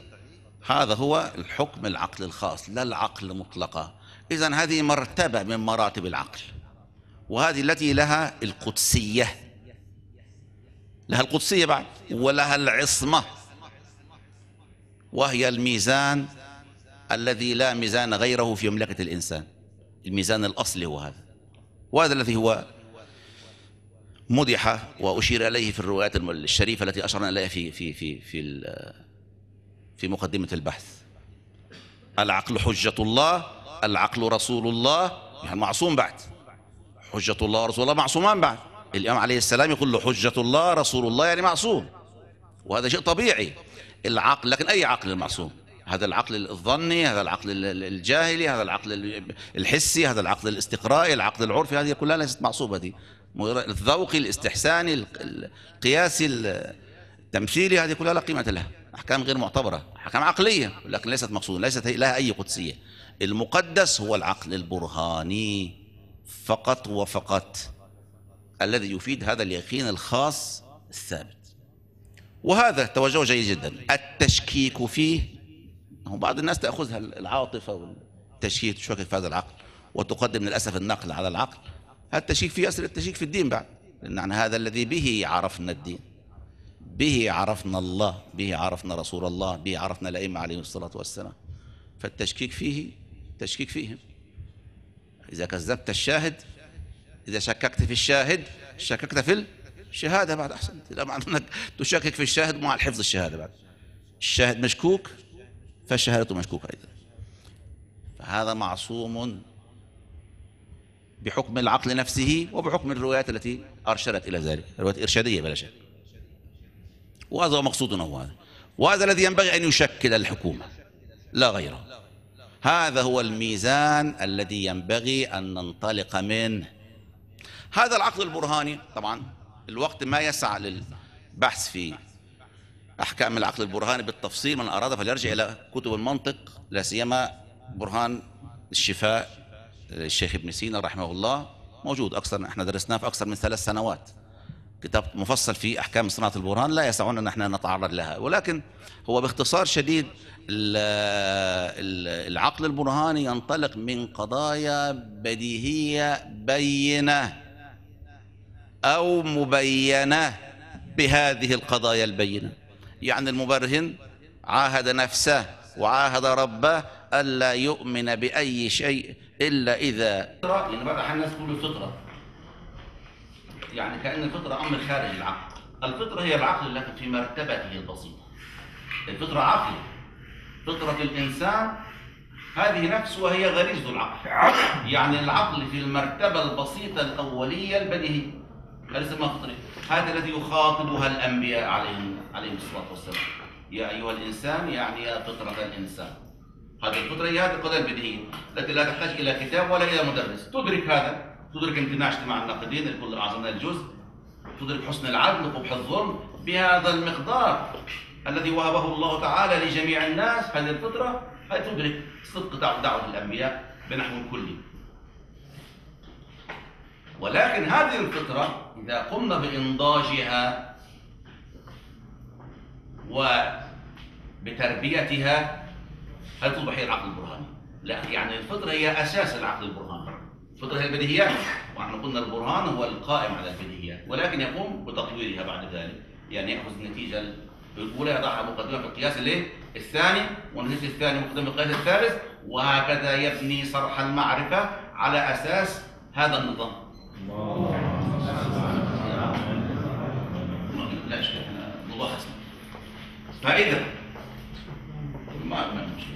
هذا هو الحكم العقل الخاص لا العقل مطلقة إذا هذه مرتبة من مراتب العقل وهذه التي لها القدسية لها القدسية بعد ولها العصمة وهي الميزان الذي لا ميزان غيره في مملكة الإنسان الميزان الأصلي هو هذا وهذا الذي هو مدح وأشير إليه في الروايات الشريفة التي أشرنا إليها في في في في في مقدمة البحث العقل حجة الله العقل رسول الله يعني معصوم بعد حجة الله ورسول الله معصومان بعد الإمام عليه السلام يقول له حجة الله رسول الله يعني معصوم وهذا شيء طبيعي العقل لكن أي عقل معصوم هذا العقل الظني هذا العقل الجاهلي هذا العقل الحسي هذا العقل الاستقرائي العقل العرفي هذه كلها ليست معصوبة دي الذوقي الاستحساني القياسي التمثيلي هذه كلها لا قيمة لها أحكام غير معتبرة أحكام عقلية لكن ليست مقصودة ليست لها أي قدسية المقدس هو العقل البرهاني فقط وفقط الذي يفيد هذا اليقين الخاص الثابت وهذا توجه جيد جدا التشكيك فيه بعض الناس تأخذها العاطفة والتشكيك تشكك في هذا العقل وتقدم للأسف النقل على العقل التشكيك فيه أصل التشكيك في الدين بعد لأن يعني هذا الذي به عرفنا الدين به عرفنا الله به عرفنا رسول الله به عرفنا الأئمة عليهم الصلاة والسلام فالتشكيك فيه تشكيك فيهم إذا كذبت الشاهد إذا شككت في الشاهد شككت في الشهادة بعد أحسنت لا معنى أنك تشكك في الشاهد مع الحفظ الشهادة بعد الشاهد مشكوك فالشهادة مشكوكة أيضا فهذا معصوم بحكم العقل نفسه وبحكم الروايات التي أرشدت إلى ذلك روايات إرشادية بلا شك وهذا هو مقصودنا هو هذا وهذا الذي ينبغي أن يشكل الحكومة لا غيره هذا هو الميزان الذي ينبغي أن ننطلق منه هذا العقل البرهاني طبعا الوقت ما يسع للبحث في أحكام العقل البرهاني بالتفصيل من أراد فليرجع إلى كتب المنطق لا سيما برهان الشفاء الشيخ ابن سينا رحمه الله موجود أكثر احنا درسناه في أكثر من ثلاث سنوات كتاب مفصل في أحكام صناعة البرهان لا يسعنا أن احنا نتعرض لها ولكن هو باختصار شديد العقل البرهاني ينطلق من قضايا بديهية بينة أو مبينة بهذه القضايا البينة يعني المبرهن عاهد نفسه وعاهد ربه ألا يؤمن بأي شيء إلا إذا يعني بعض الأحيان الناس تقول الفطرة يعني كأن الفطرة أمر خارج العقل الفطرة هي العقل لكن في مرتبته البسيطة الفطرة عقل فطرة الإنسان هذه نفسها هي غريزة العقل يعني العقل في المرتبة البسيطة الأولية البديهية ليس فطري هذا الذي يخاطبها الأنبياء عليهم عليهم الصلاة والسلام يا أيها الإنسان يعني يا فطرة الإنسان هذه القدرة هي هذه القدرة البديهية التي لا تحتاج إلى كتاب ولا إلى مدرس تدرك هذا تدرك امتناع اجتماع الناقدين الكل أعظمنا الجزء تدرك حسن العدل وقبح الظلم بهذا المقدار الذي وهبه الله تعالى لجميع الناس هذه الفطرة هل تدرك صدق دعوة الأنبياء بنحو كلي ولكن هذه الفطرة إذا قمنا بإنضاجها وبتربيتها هل تصبح هي العقل البرهاني لا يعني الفطرة هي أساس العقل البرهاني الفطرة هي البديهيات ونحن قلنا البرهان هو القائم على البديهيات ولكن يقوم بتطويرها بعد ذلك يعني يأخذ النتيجة الأولى يضعها مقدمة في القياس الايه؟ الثاني والنتيجة الثانية مقدمة في القياس الثالث وهكذا يبني صرح المعرفة على أساس هذا النظام. الله لا شك فإذا ما ما مشكلة.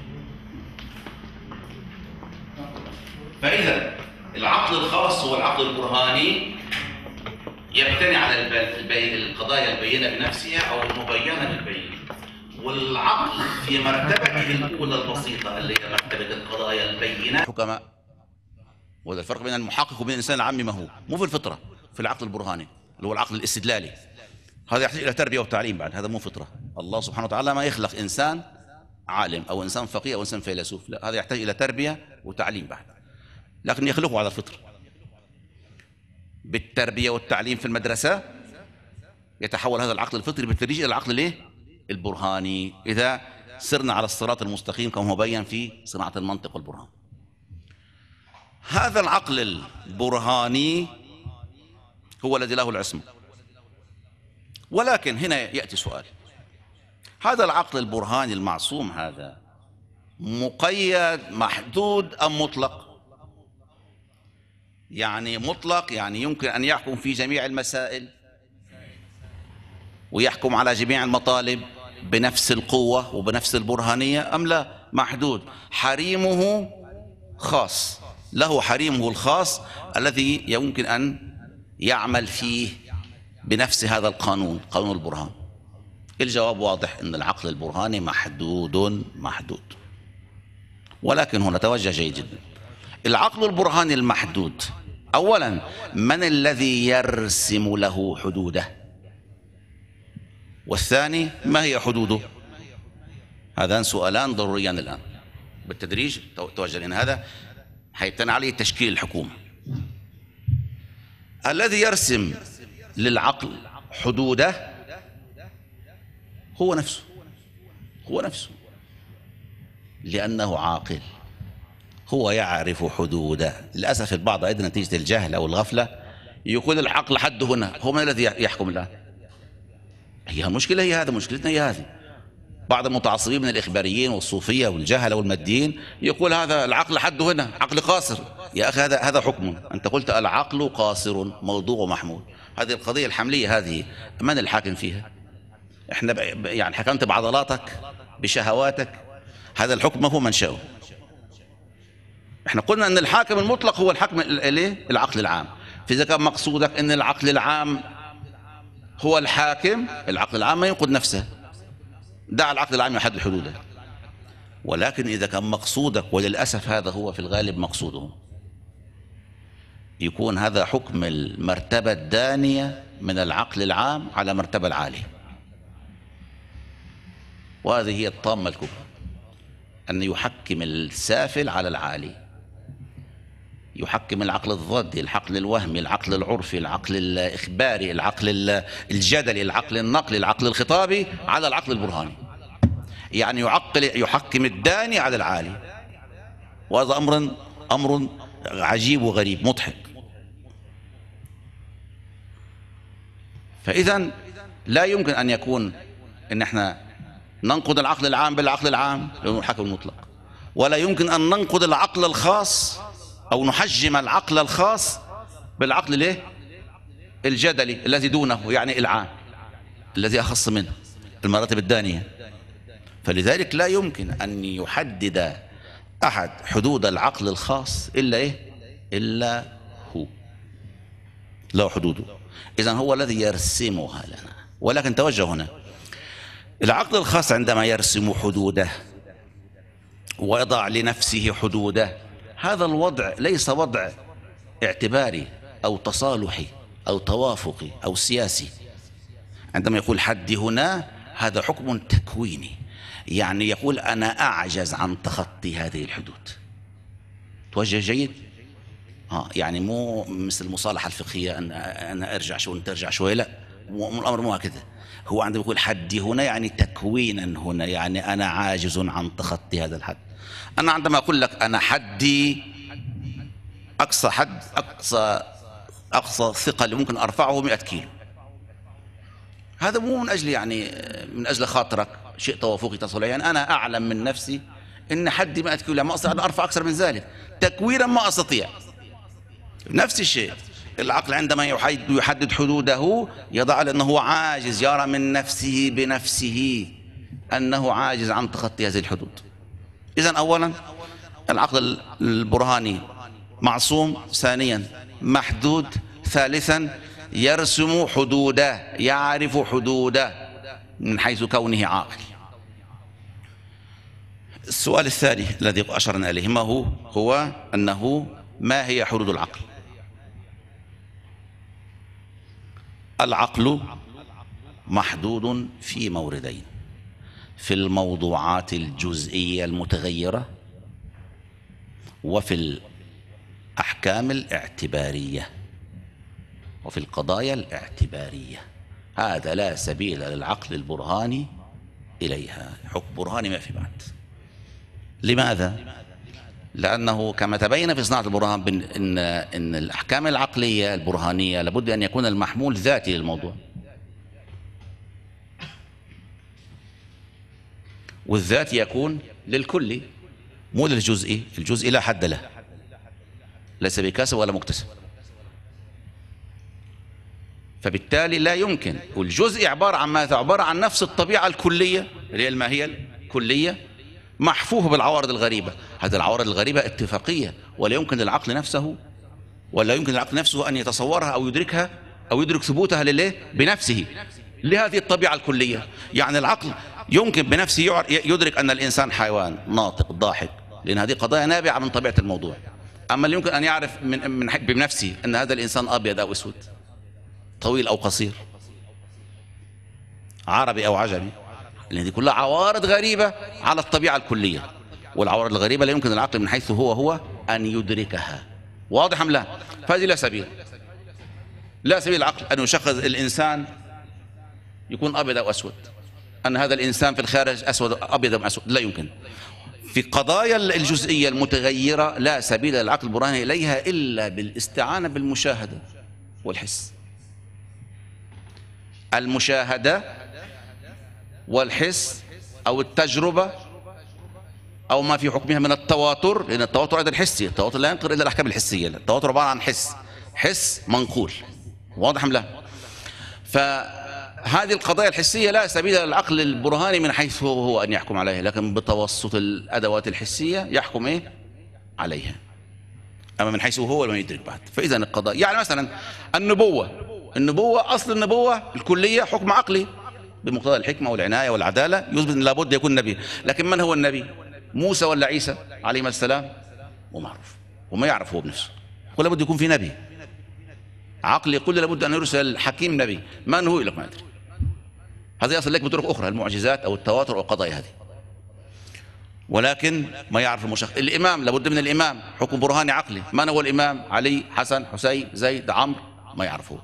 فإذا العقل الخاص هو العقل البرهاني يبتني على القضايا البينة بنفسها أو المبينة بالبينة والعقل في مرتبته الأولى البسيطة اللي هي مرتبة القضايا البينة حكماء وهذا الفرق بين المحقق وبين الإنسان العامي ما هو مو في الفطرة في العقل البرهاني اللي هو العقل الاستدلالي هذا يحتاج إلى تربية وتعليم بعد هذا مو فطرة الله سبحانه وتعالى ما يخلق إنسان عالم أو إنسان فقيه أو إنسان فيلسوف لا هذا يحتاج إلى تربية وتعليم بعد لكن يخلقه على الفطر بالتربية والتعليم في المدرسة يتحول هذا العقل الفطري بالتدريج إلى العقل الايه؟ البرهاني إذا سرنا على الصراط المستقيم كما هو بين في صناعة المنطق والبرهان هذا العقل البرهاني هو الذي له العصمة ولكن هنا يأتي سؤال هذا العقل البرهاني المعصوم هذا مقيد محدود أم مطلق يعني مطلق يعني يمكن أن يحكم في جميع المسائل ويحكم على جميع المطالب بنفس القوة وبنفس البرهانية أم لا محدود حريمه خاص له حريمه الخاص الذي يمكن أن يعمل فيه بنفس هذا القانون قانون البرهان الجواب واضح أن العقل البرهاني محدود محدود ولكن هنا توجه جيد جدا العقل البرهاني المحدود أولا من الذي يرسم له حدوده والثاني ما هي حدوده هذان سؤالان ضروريان الآن بالتدريج توجه هذا هيبتنى عليه تشكيل الحكومة الذي يرسم للعقل حدوده هو نفسه هو نفسه لأنه عاقل هو يعرف حدوده للأسف البعض أيضا نتيجة الجهل أو الغفلة يقول العقل حد هنا هو من الذي يحكم الآن هي المشكلة هي هذا مشكلتنا هي هذه بعض المتعصبين من الإخباريين والصوفية والجهلة والماديين يقول هذا العقل حد هنا عقل قاصر يا أخي هذا هذا حكم أنت قلت العقل قاصر موضوع محمول هذه القضية الحملية هذه من الحاكم فيها احنا يعني حكمت بعضلاتك بشهواتك هذا الحكم ما هو منشأه احنا قلنا ان الحاكم المطلق هو الحكم الايه العقل العام فاذا كان مقصودك ان العقل العام هو الحاكم العقل العام ما ينقض نفسه دع العقل العام يحدد حدوده ولكن اذا كان مقصودك وللاسف هذا هو في الغالب مقصوده يكون هذا حكم المرتبه الدانيه من العقل العام على مرتبه العاليه وهذه هي الطامه الكبرى أن يحكم السافل على العالي يحكم العقل الضدي العقل الوهمي العقل العرفي العقل الإخباري العقل الجدلي العقل النقلي العقل الخطابي على العقل البرهاني يعني يعقل يحكم الداني على العالي وهذا أمر أمر عجيب وغريب مضحك فإذا لا يمكن أن يكون أن احنا ننقض العقل العام بالعقل العام لأنه الحكم المطلق ولا يمكن أن ننقض العقل الخاص أو نحجم العقل الخاص بالعقل الايه الجدلي الذي دونه يعني العام الذي أخص منه المراتب الدانية فلذلك لا يمكن أن يحدد أحد حدود العقل الخاص إلا إيه إلا هو له حدوده إذا هو الذي يرسمها لنا ولكن توجه هنا العقل الخاص عندما يرسم حدوده ويضع لنفسه حدوده هذا الوضع ليس وضع اعتباري أو تصالحي أو توافقي أو سياسي عندما يقول حدي هنا هذا حكم تكويني يعني يقول أنا أعجز عن تخطي هذه الحدود توجه جيد ها آه، يعني مو مثل المصالحة الفقهية أن أنا أرجع شوي أنت أرجع شوي لا الأمر مو هكذا هو عندما يقول حدي هنا يعني تكوينا هنا يعني أنا عاجز عن تخطي هذا الحد أنا عندما أقول لك أنا حدي أقصى حد أقصى أقصى ثقة اللي ممكن أرفعه 100 كيلو هذا مو من أجل يعني من أجل خاطرك شيء توافقي تصل يعني أنا أعلم من نفسي أن حدي 100 كيلو ما أستطيع أن أرفع أكثر من ذلك تكويرا ما أستطيع نفس الشيء العقل عندما يحدد حدوده يضع لأنه هو عاجز يرى من نفسه بنفسه أنه عاجز عن تخطي هذه الحدود إذا أولا العقل البرهاني معصوم ثانيا محدود ثالثا يرسم حدوده يعرف حدوده من حيث كونه عاقل السؤال الثاني الذي أشرنا إليه ما هو هو أنه ما هي حدود العقل العقل محدود في موردين في الموضوعات الجزئية المتغيرة وفي الأحكام الاعتبارية وفي القضايا الاعتبارية هذا لا سبيل للعقل البرهاني إليها حكم برهاني ما في بعد لماذا؟ لأنه كما تبين في صناعة البرهان إن, إن الأحكام العقلية البرهانية لابد أن يكون المحمول ذاتي للموضوع والذات يكون للكل مو للجزئي الجزئي لا حد له ليس بكاسب ولا مكتسب فبالتالي لا يمكن والجزء عبارة عن ماذا عبارة عن نفس الطبيعة الكلية اللي هي ما هي الكلية محفوفة بالعوارض الغريبة هذه العوارض الغريبة اتفاقية ولا يمكن للعقل نفسه ولا يمكن للعقل نفسه أن يتصورها أو يدركها أو يدرك ثبوتها لله بنفسه لهذه الطبيعة الكلية يعني العقل يمكن بنفسه يدرك أن الإنسان حيوان ناطق ضاحك لأن هذه قضايا نابعة من طبيعة الموضوع أما اللي يمكن أن يعرف من, من بنفسه أن هذا الإنسان أبيض أو أسود طويل أو قصير عربي أو عجمي لأن دي كلها عوارض غريبة على الطبيعة الكلية والعوارض الغريبة لا يمكن العقل من حيث هو هو أن يدركها واضح أم لا فهذه لا سبيل لا سبيل العقل أن يشخص الإنسان يكون أبيض أو أسود أن هذا الإنسان في الخارج أسود أبيض أم أسود لا يمكن في قضايا الجزئية المتغيرة لا سبيل للعقل البرهاني إليها إلا بالاستعانة بالمشاهدة والحس المشاهدة والحس أو التجربة أو ما في حكمها من التواتر لأن التواتر أيضا حسي التواتر لا ينقل إلا الأحكام الحسية التواتر عبارة عن حس حس منقول واضح أم لا؟ هذه القضايا الحسية لا سبيل للعقل البرهاني من حيث هو, هو أن يحكم عليها لكن بتوسط الأدوات الحسية يحكم إيه؟ عليها أما من حيث هو لم يدرك بعد فإذا القضاء يعني مثلا النبوة النبوة أصل النبوة الكلية حكم عقلي بمقتضى الحكمة والعناية والعدالة يثبت أن لابد يكون نبي لكن من هو النبي موسى ولا عيسى عليهما السلام ومعروف وما يعرف هو بنفسه ولا بد يكون في نبي عقلي يقول لابد أن يرسل حكيم نبي من هو لك ما أدري هذا يصل لك بطرق أخرى المعجزات أو التواتر أو القضايا هذه ولكن ما يعرف المشخص الإمام لابد من الإمام حكم برهاني عقلي من هو الإمام علي حسن حسين زيد عمرو ما يعرفوه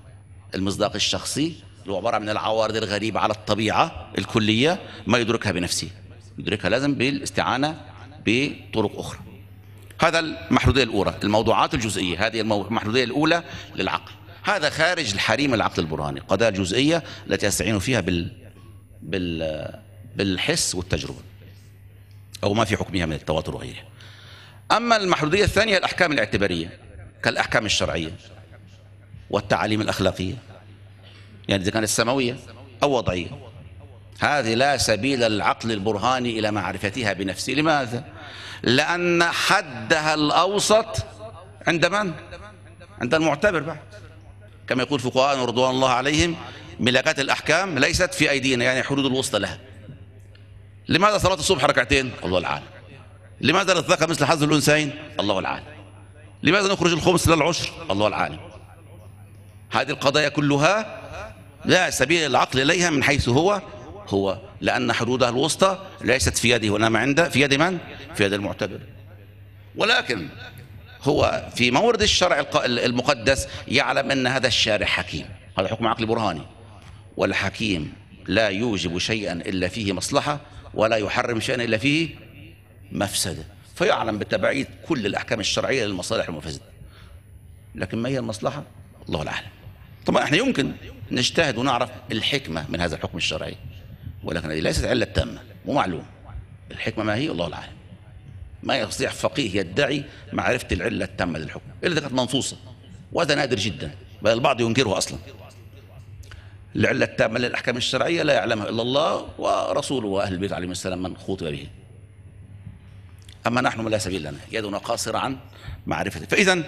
المصداق الشخصي اللي هو عبارة عن العوارض الغريبة على الطبيعة الكلية ما يدركها بنفسه يدركها لازم بالاستعانة بطرق أخرى هذا المحدودية الأولى الموضوعات الجزئية هذه المحدودية الأولى للعقل هذا خارج الحريم العقل البرهاني القضايا الجزئية التي يستعين فيها بال بالحس والتجربة أو ما في حكمها من التواتر وغيرها أما المحدودية الثانية الأحكام الاعتبارية كالأحكام الشرعية والتعاليم الأخلاقية يعني إذا كانت سماوية أو وضعية هذه لا سبيل العقل البرهاني إلى معرفتها بنفسه لماذا؟ لأن حدها الأوسط عند من؟ عند المعتبر بعد كما يقول فقهاء رضوان الله عليهم ملاكات الأحكام ليست في أيدينا يعني حدود الوسطى لها لماذا صلاة الصبح ركعتين الله العالم لماذا الذكر مثل حظ الأنسين الله العالم لماذا نخرج الخمس للعشر الله العالم هذه القضايا كلها لا سبيل العقل إليها من حيث هو هو لأن حدودها الوسطى ليست في يده وإنما عند في يد من؟ في يد المعتبر ولكن هو في مورد الشرع المقدس يعلم أن هذا الشارع حكيم هذا حكم عقلي برهاني والحكيم لا يوجب شيئا إلا فيه مصلحة ولا يحرم شيئا إلا فيه مفسدة فيعلم بتبعيد كل الأحكام الشرعية للمصالح المفسدة لكن ما هي المصلحة الله اعلم طبعا احنا يمكن نجتهد ونعرف الحكمة من هذا الحكم الشرعي ولكن هذه ليست علة تامة ومعلوم الحكمة ما هي الله اعلم ما يستطيع فقيه يدعي معرفة العلة التامة للحكم إلا إذا كانت منصوصة وهذا نادر جدا بل البعض ينكره أصلا العلة التامة للأحكام الشرعية لا يعلمها إلا الله ورسوله وأهل البيت عليهم السلام من خوطب به أما نحن لا سبيل لنا يدنا قاصرة عن معرفته فإذا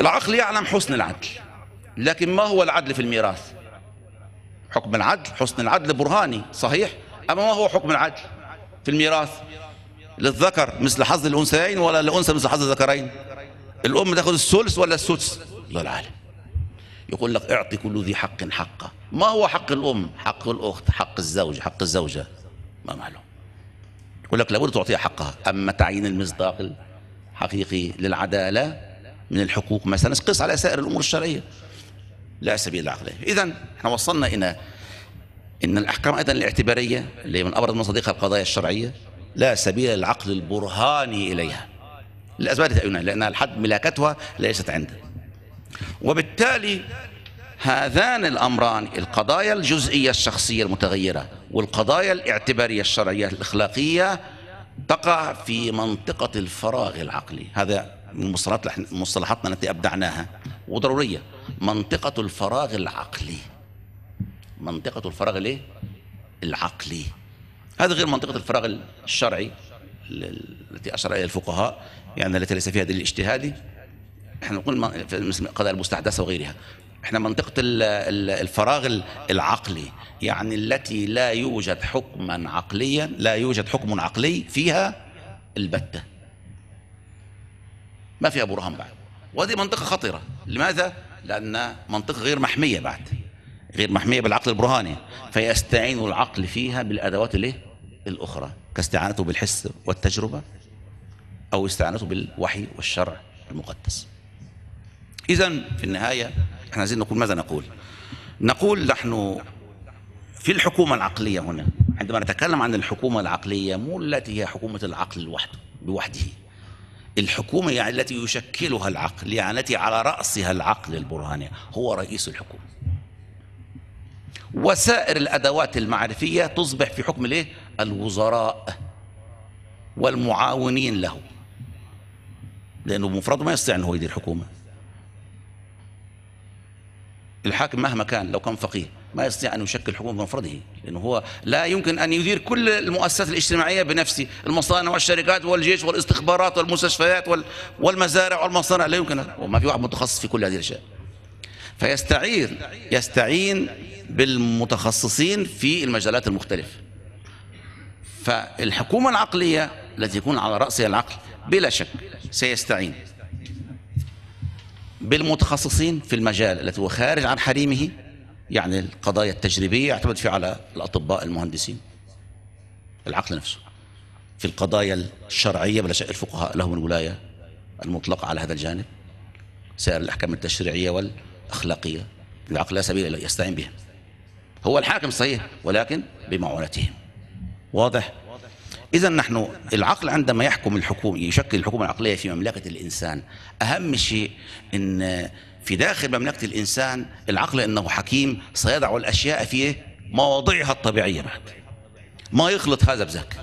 العقل يعلم حسن العدل لكن ما هو العدل في الميراث حكم العدل حسن العدل برهاني صحيح أما ما هو حكم العدل في الميراث للذكر مثل حظ الأنثيين ولا للأنثى مثل حظ الذكرين الأم تاخذ الثلث ولا السدس الله العالم يقول لك اعطي كل ذي حق حقه ما هو حق الأم حق الأخت حق الزوج حق الزوجة ما معلوم يقول لك لابد تعطيها حقها أما تعيين المصداق الحقيقي للعدالة من الحقوق مثلا قس على سائر الأمور الشرعية لا سبيل العقلية إذا احنا وصلنا إلى إن الأحكام أيضا الاعتبارية اللي من أبرز مصادقها القضايا الشرعية لا سبيل العقل البرهاني إليها لأسباب تأويلها لأن الحد ملاكتها ليست عنده وبالتالي هذان الأمران القضايا الجزئية الشخصية المتغيرة والقضايا الاعتبارية الشرعية الأخلاقية تقع في منطقة الفراغ العقلي هذا من مصطلحاتنا التي أبدعناها وضرورية منطقة الفراغ العقلي منطقة الفراغ الايه؟ العقلي هذا غير منطقة الفراغ الشرعي التي أشار إليها الفقهاء يعني التي ليس فيها دليل اجتهادي احنا نقول القضايا المستحدثه وغيرها احنا منطقه الفراغ العقلي يعني التي لا يوجد حكما عقليا لا يوجد حكم عقلي فيها البته ما فيها برهان بعد وهذه منطقه خطيره لماذا لان منطقه غير محميه بعد غير محميه بالعقل البرهاني فيستعين العقل فيها بالادوات الايه الاخرى كاستعانته بالحس والتجربه او استعانته بالوحي والشرع المقدس إذا في النهاية احنا عايزين نقول ماذا نقول نقول نحن في الحكومة العقلية هنا عندما نتكلم عن الحكومة العقلية مو التي هي حكومة العقل لوحده بوحده الحكومة يعني التي يشكلها العقل يعني التي على رأسها العقل البرهاني هو رئيس الحكومة وسائر الأدوات المعرفية تصبح في حكم الايه الوزراء والمعاونين له لأنه بمفرده ما يستطيع أنه يدير حكومة الحاكم مهما كان لو كان فقيه ما يستطيع أن يشكل حكومة بمفرده لأنه هو لا يمكن أن يدير كل المؤسسات الاجتماعية بنفسه المصانع والشركات والجيش والاستخبارات والمستشفيات والمزارع والمصانع لا يمكن وما في واحد متخصص في كل هذه الأشياء فيستعين يستعين بالمتخصصين في المجالات المختلفة فالحكومة العقلية التي يكون على رأسها العقل بلا شك سيستعين بالمتخصصين في المجال الذي هو خارج عن حريمه يعني القضايا التجريبية يعتمد فيها على الأطباء المهندسين العقل نفسه في القضايا الشرعية بلا شك الفقهاء لهم الولاية المطلقة على هذا الجانب سائر الأحكام التشريعية والأخلاقية العقل لا سبيل إليه يستعين بهم هو الحاكم صحيح ولكن بمعونتهم واضح إذا نحن العقل عندما يحكم الحكومة يشكل الحكومة العقلية في مملكة الإنسان أهم شيء إن في داخل مملكة الإنسان العقل إنه حكيم سيضع الأشياء في مواضعها الطبيعية بعد ما يخلط هذا بذاك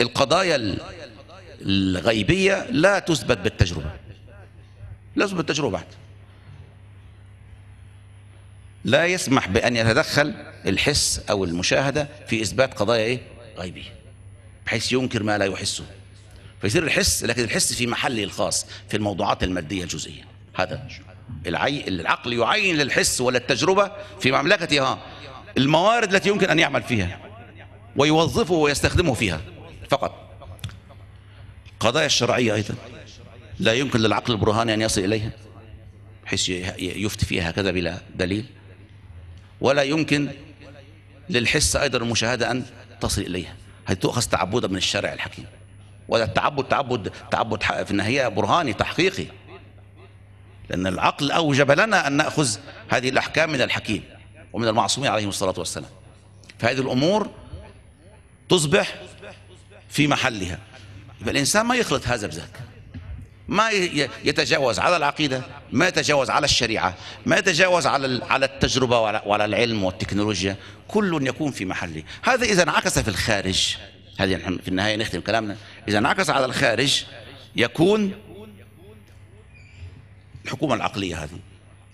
القضايا الغيبية لا تثبت بالتجربة لا تثبت بالتجربة بعد لا يسمح بأن يتدخل الحس أو المشاهدة في إثبات قضايا إيه؟ غيبية بحيث ينكر ما لا يحسه فيصير الحس لكن الحس في محله الخاص في الموضوعات المادية الجزئية هذا العي... العقل يعين للحس ولا التجربة في مملكتها الموارد التي يمكن أن يعمل فيها ويوظفه ويستخدمه فيها فقط قضايا الشرعية أيضا لا يمكن للعقل البرهاني أن يصل إليها بحيث يفتي فيها هكذا بلا دليل ولا يمكن للحس أيضا المشاهدة أن تصل إليها هتؤخذ تعبدا من الشرع الحكيم ولا التعبد تعبد تعبد في النهاية برهاني تحقيقي لأن العقل أوجب لنا أن نأخذ هذه الأحكام من الحكيم ومن المعصومين عليهم الصلاة والسلام فهذه الأمور تصبح في محلها يبقى الإنسان ما يخلط هذا بذاك ما يتجاوز على العقيدة ما يتجاوز على الشريعة ما يتجاوز على على التجربة وعلى العلم والتكنولوجيا كل يكون في محله هذا إذا انعكس في الخارج هذه في النهاية نختم كلامنا إذا انعكس على الخارج يكون الحكومة العقلية هذه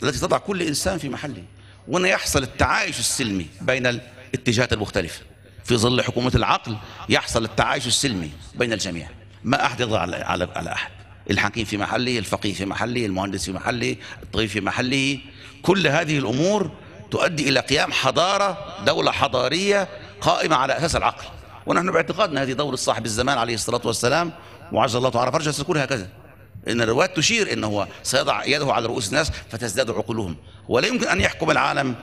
التي تضع كل إنسان في محله وأن يحصل التعايش السلمي بين الاتجاهات المختلفة في ظل حكومة العقل يحصل التعايش السلمي بين الجميع ما أحد يضغط على أحد الحكيم في محله الفقيه في محله المهندس في محله الطبيب في محله كل هذه الأمور تؤدي إلى قيام حضارة دولة حضارية قائمة على أساس العقل ونحن باعتقادنا هذه دورة صاحب الزمان عليه الصلاة والسلام وعز الله تعالى فرجه ستكون هكذا ان الروايات تشير أنه هو سيضع يده على رؤوس الناس فتزداد عقولهم ولا يمكن ان يحكم العالم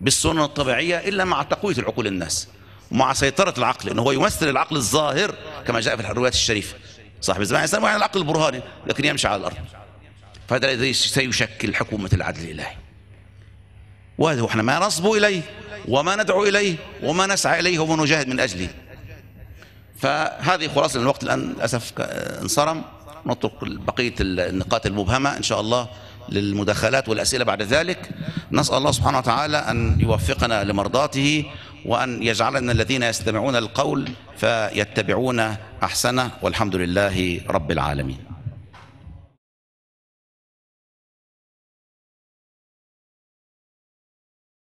بالسنن الطبيعيه الا مع تقويه العقول الناس ومع سيطره العقل أنه هو يمثل العقل الظاهر كما جاء في الروايات الشريفه صاحب الزمان يسلم يعني على العقل البرهاني لكن يمشي على الأرض فهذا سيشكل حكومة العدل الإلهي وهذا احنا ما نصبو إليه وما ندعو إليه وما نسعى إليه وما نجاهد من أجله فهذه خلاصة الوقت الآن للأسف انصرم نترك بقية النقاط المبهمة إن شاء الله للمداخلات والأسئلة بعد ذلك نسأل الله سبحانه وتعالى أن يوفقنا لمرضاته وأن يجعلنا الذين يستمعون القول فيتبعون أحسنه والحمد لله رب العالمين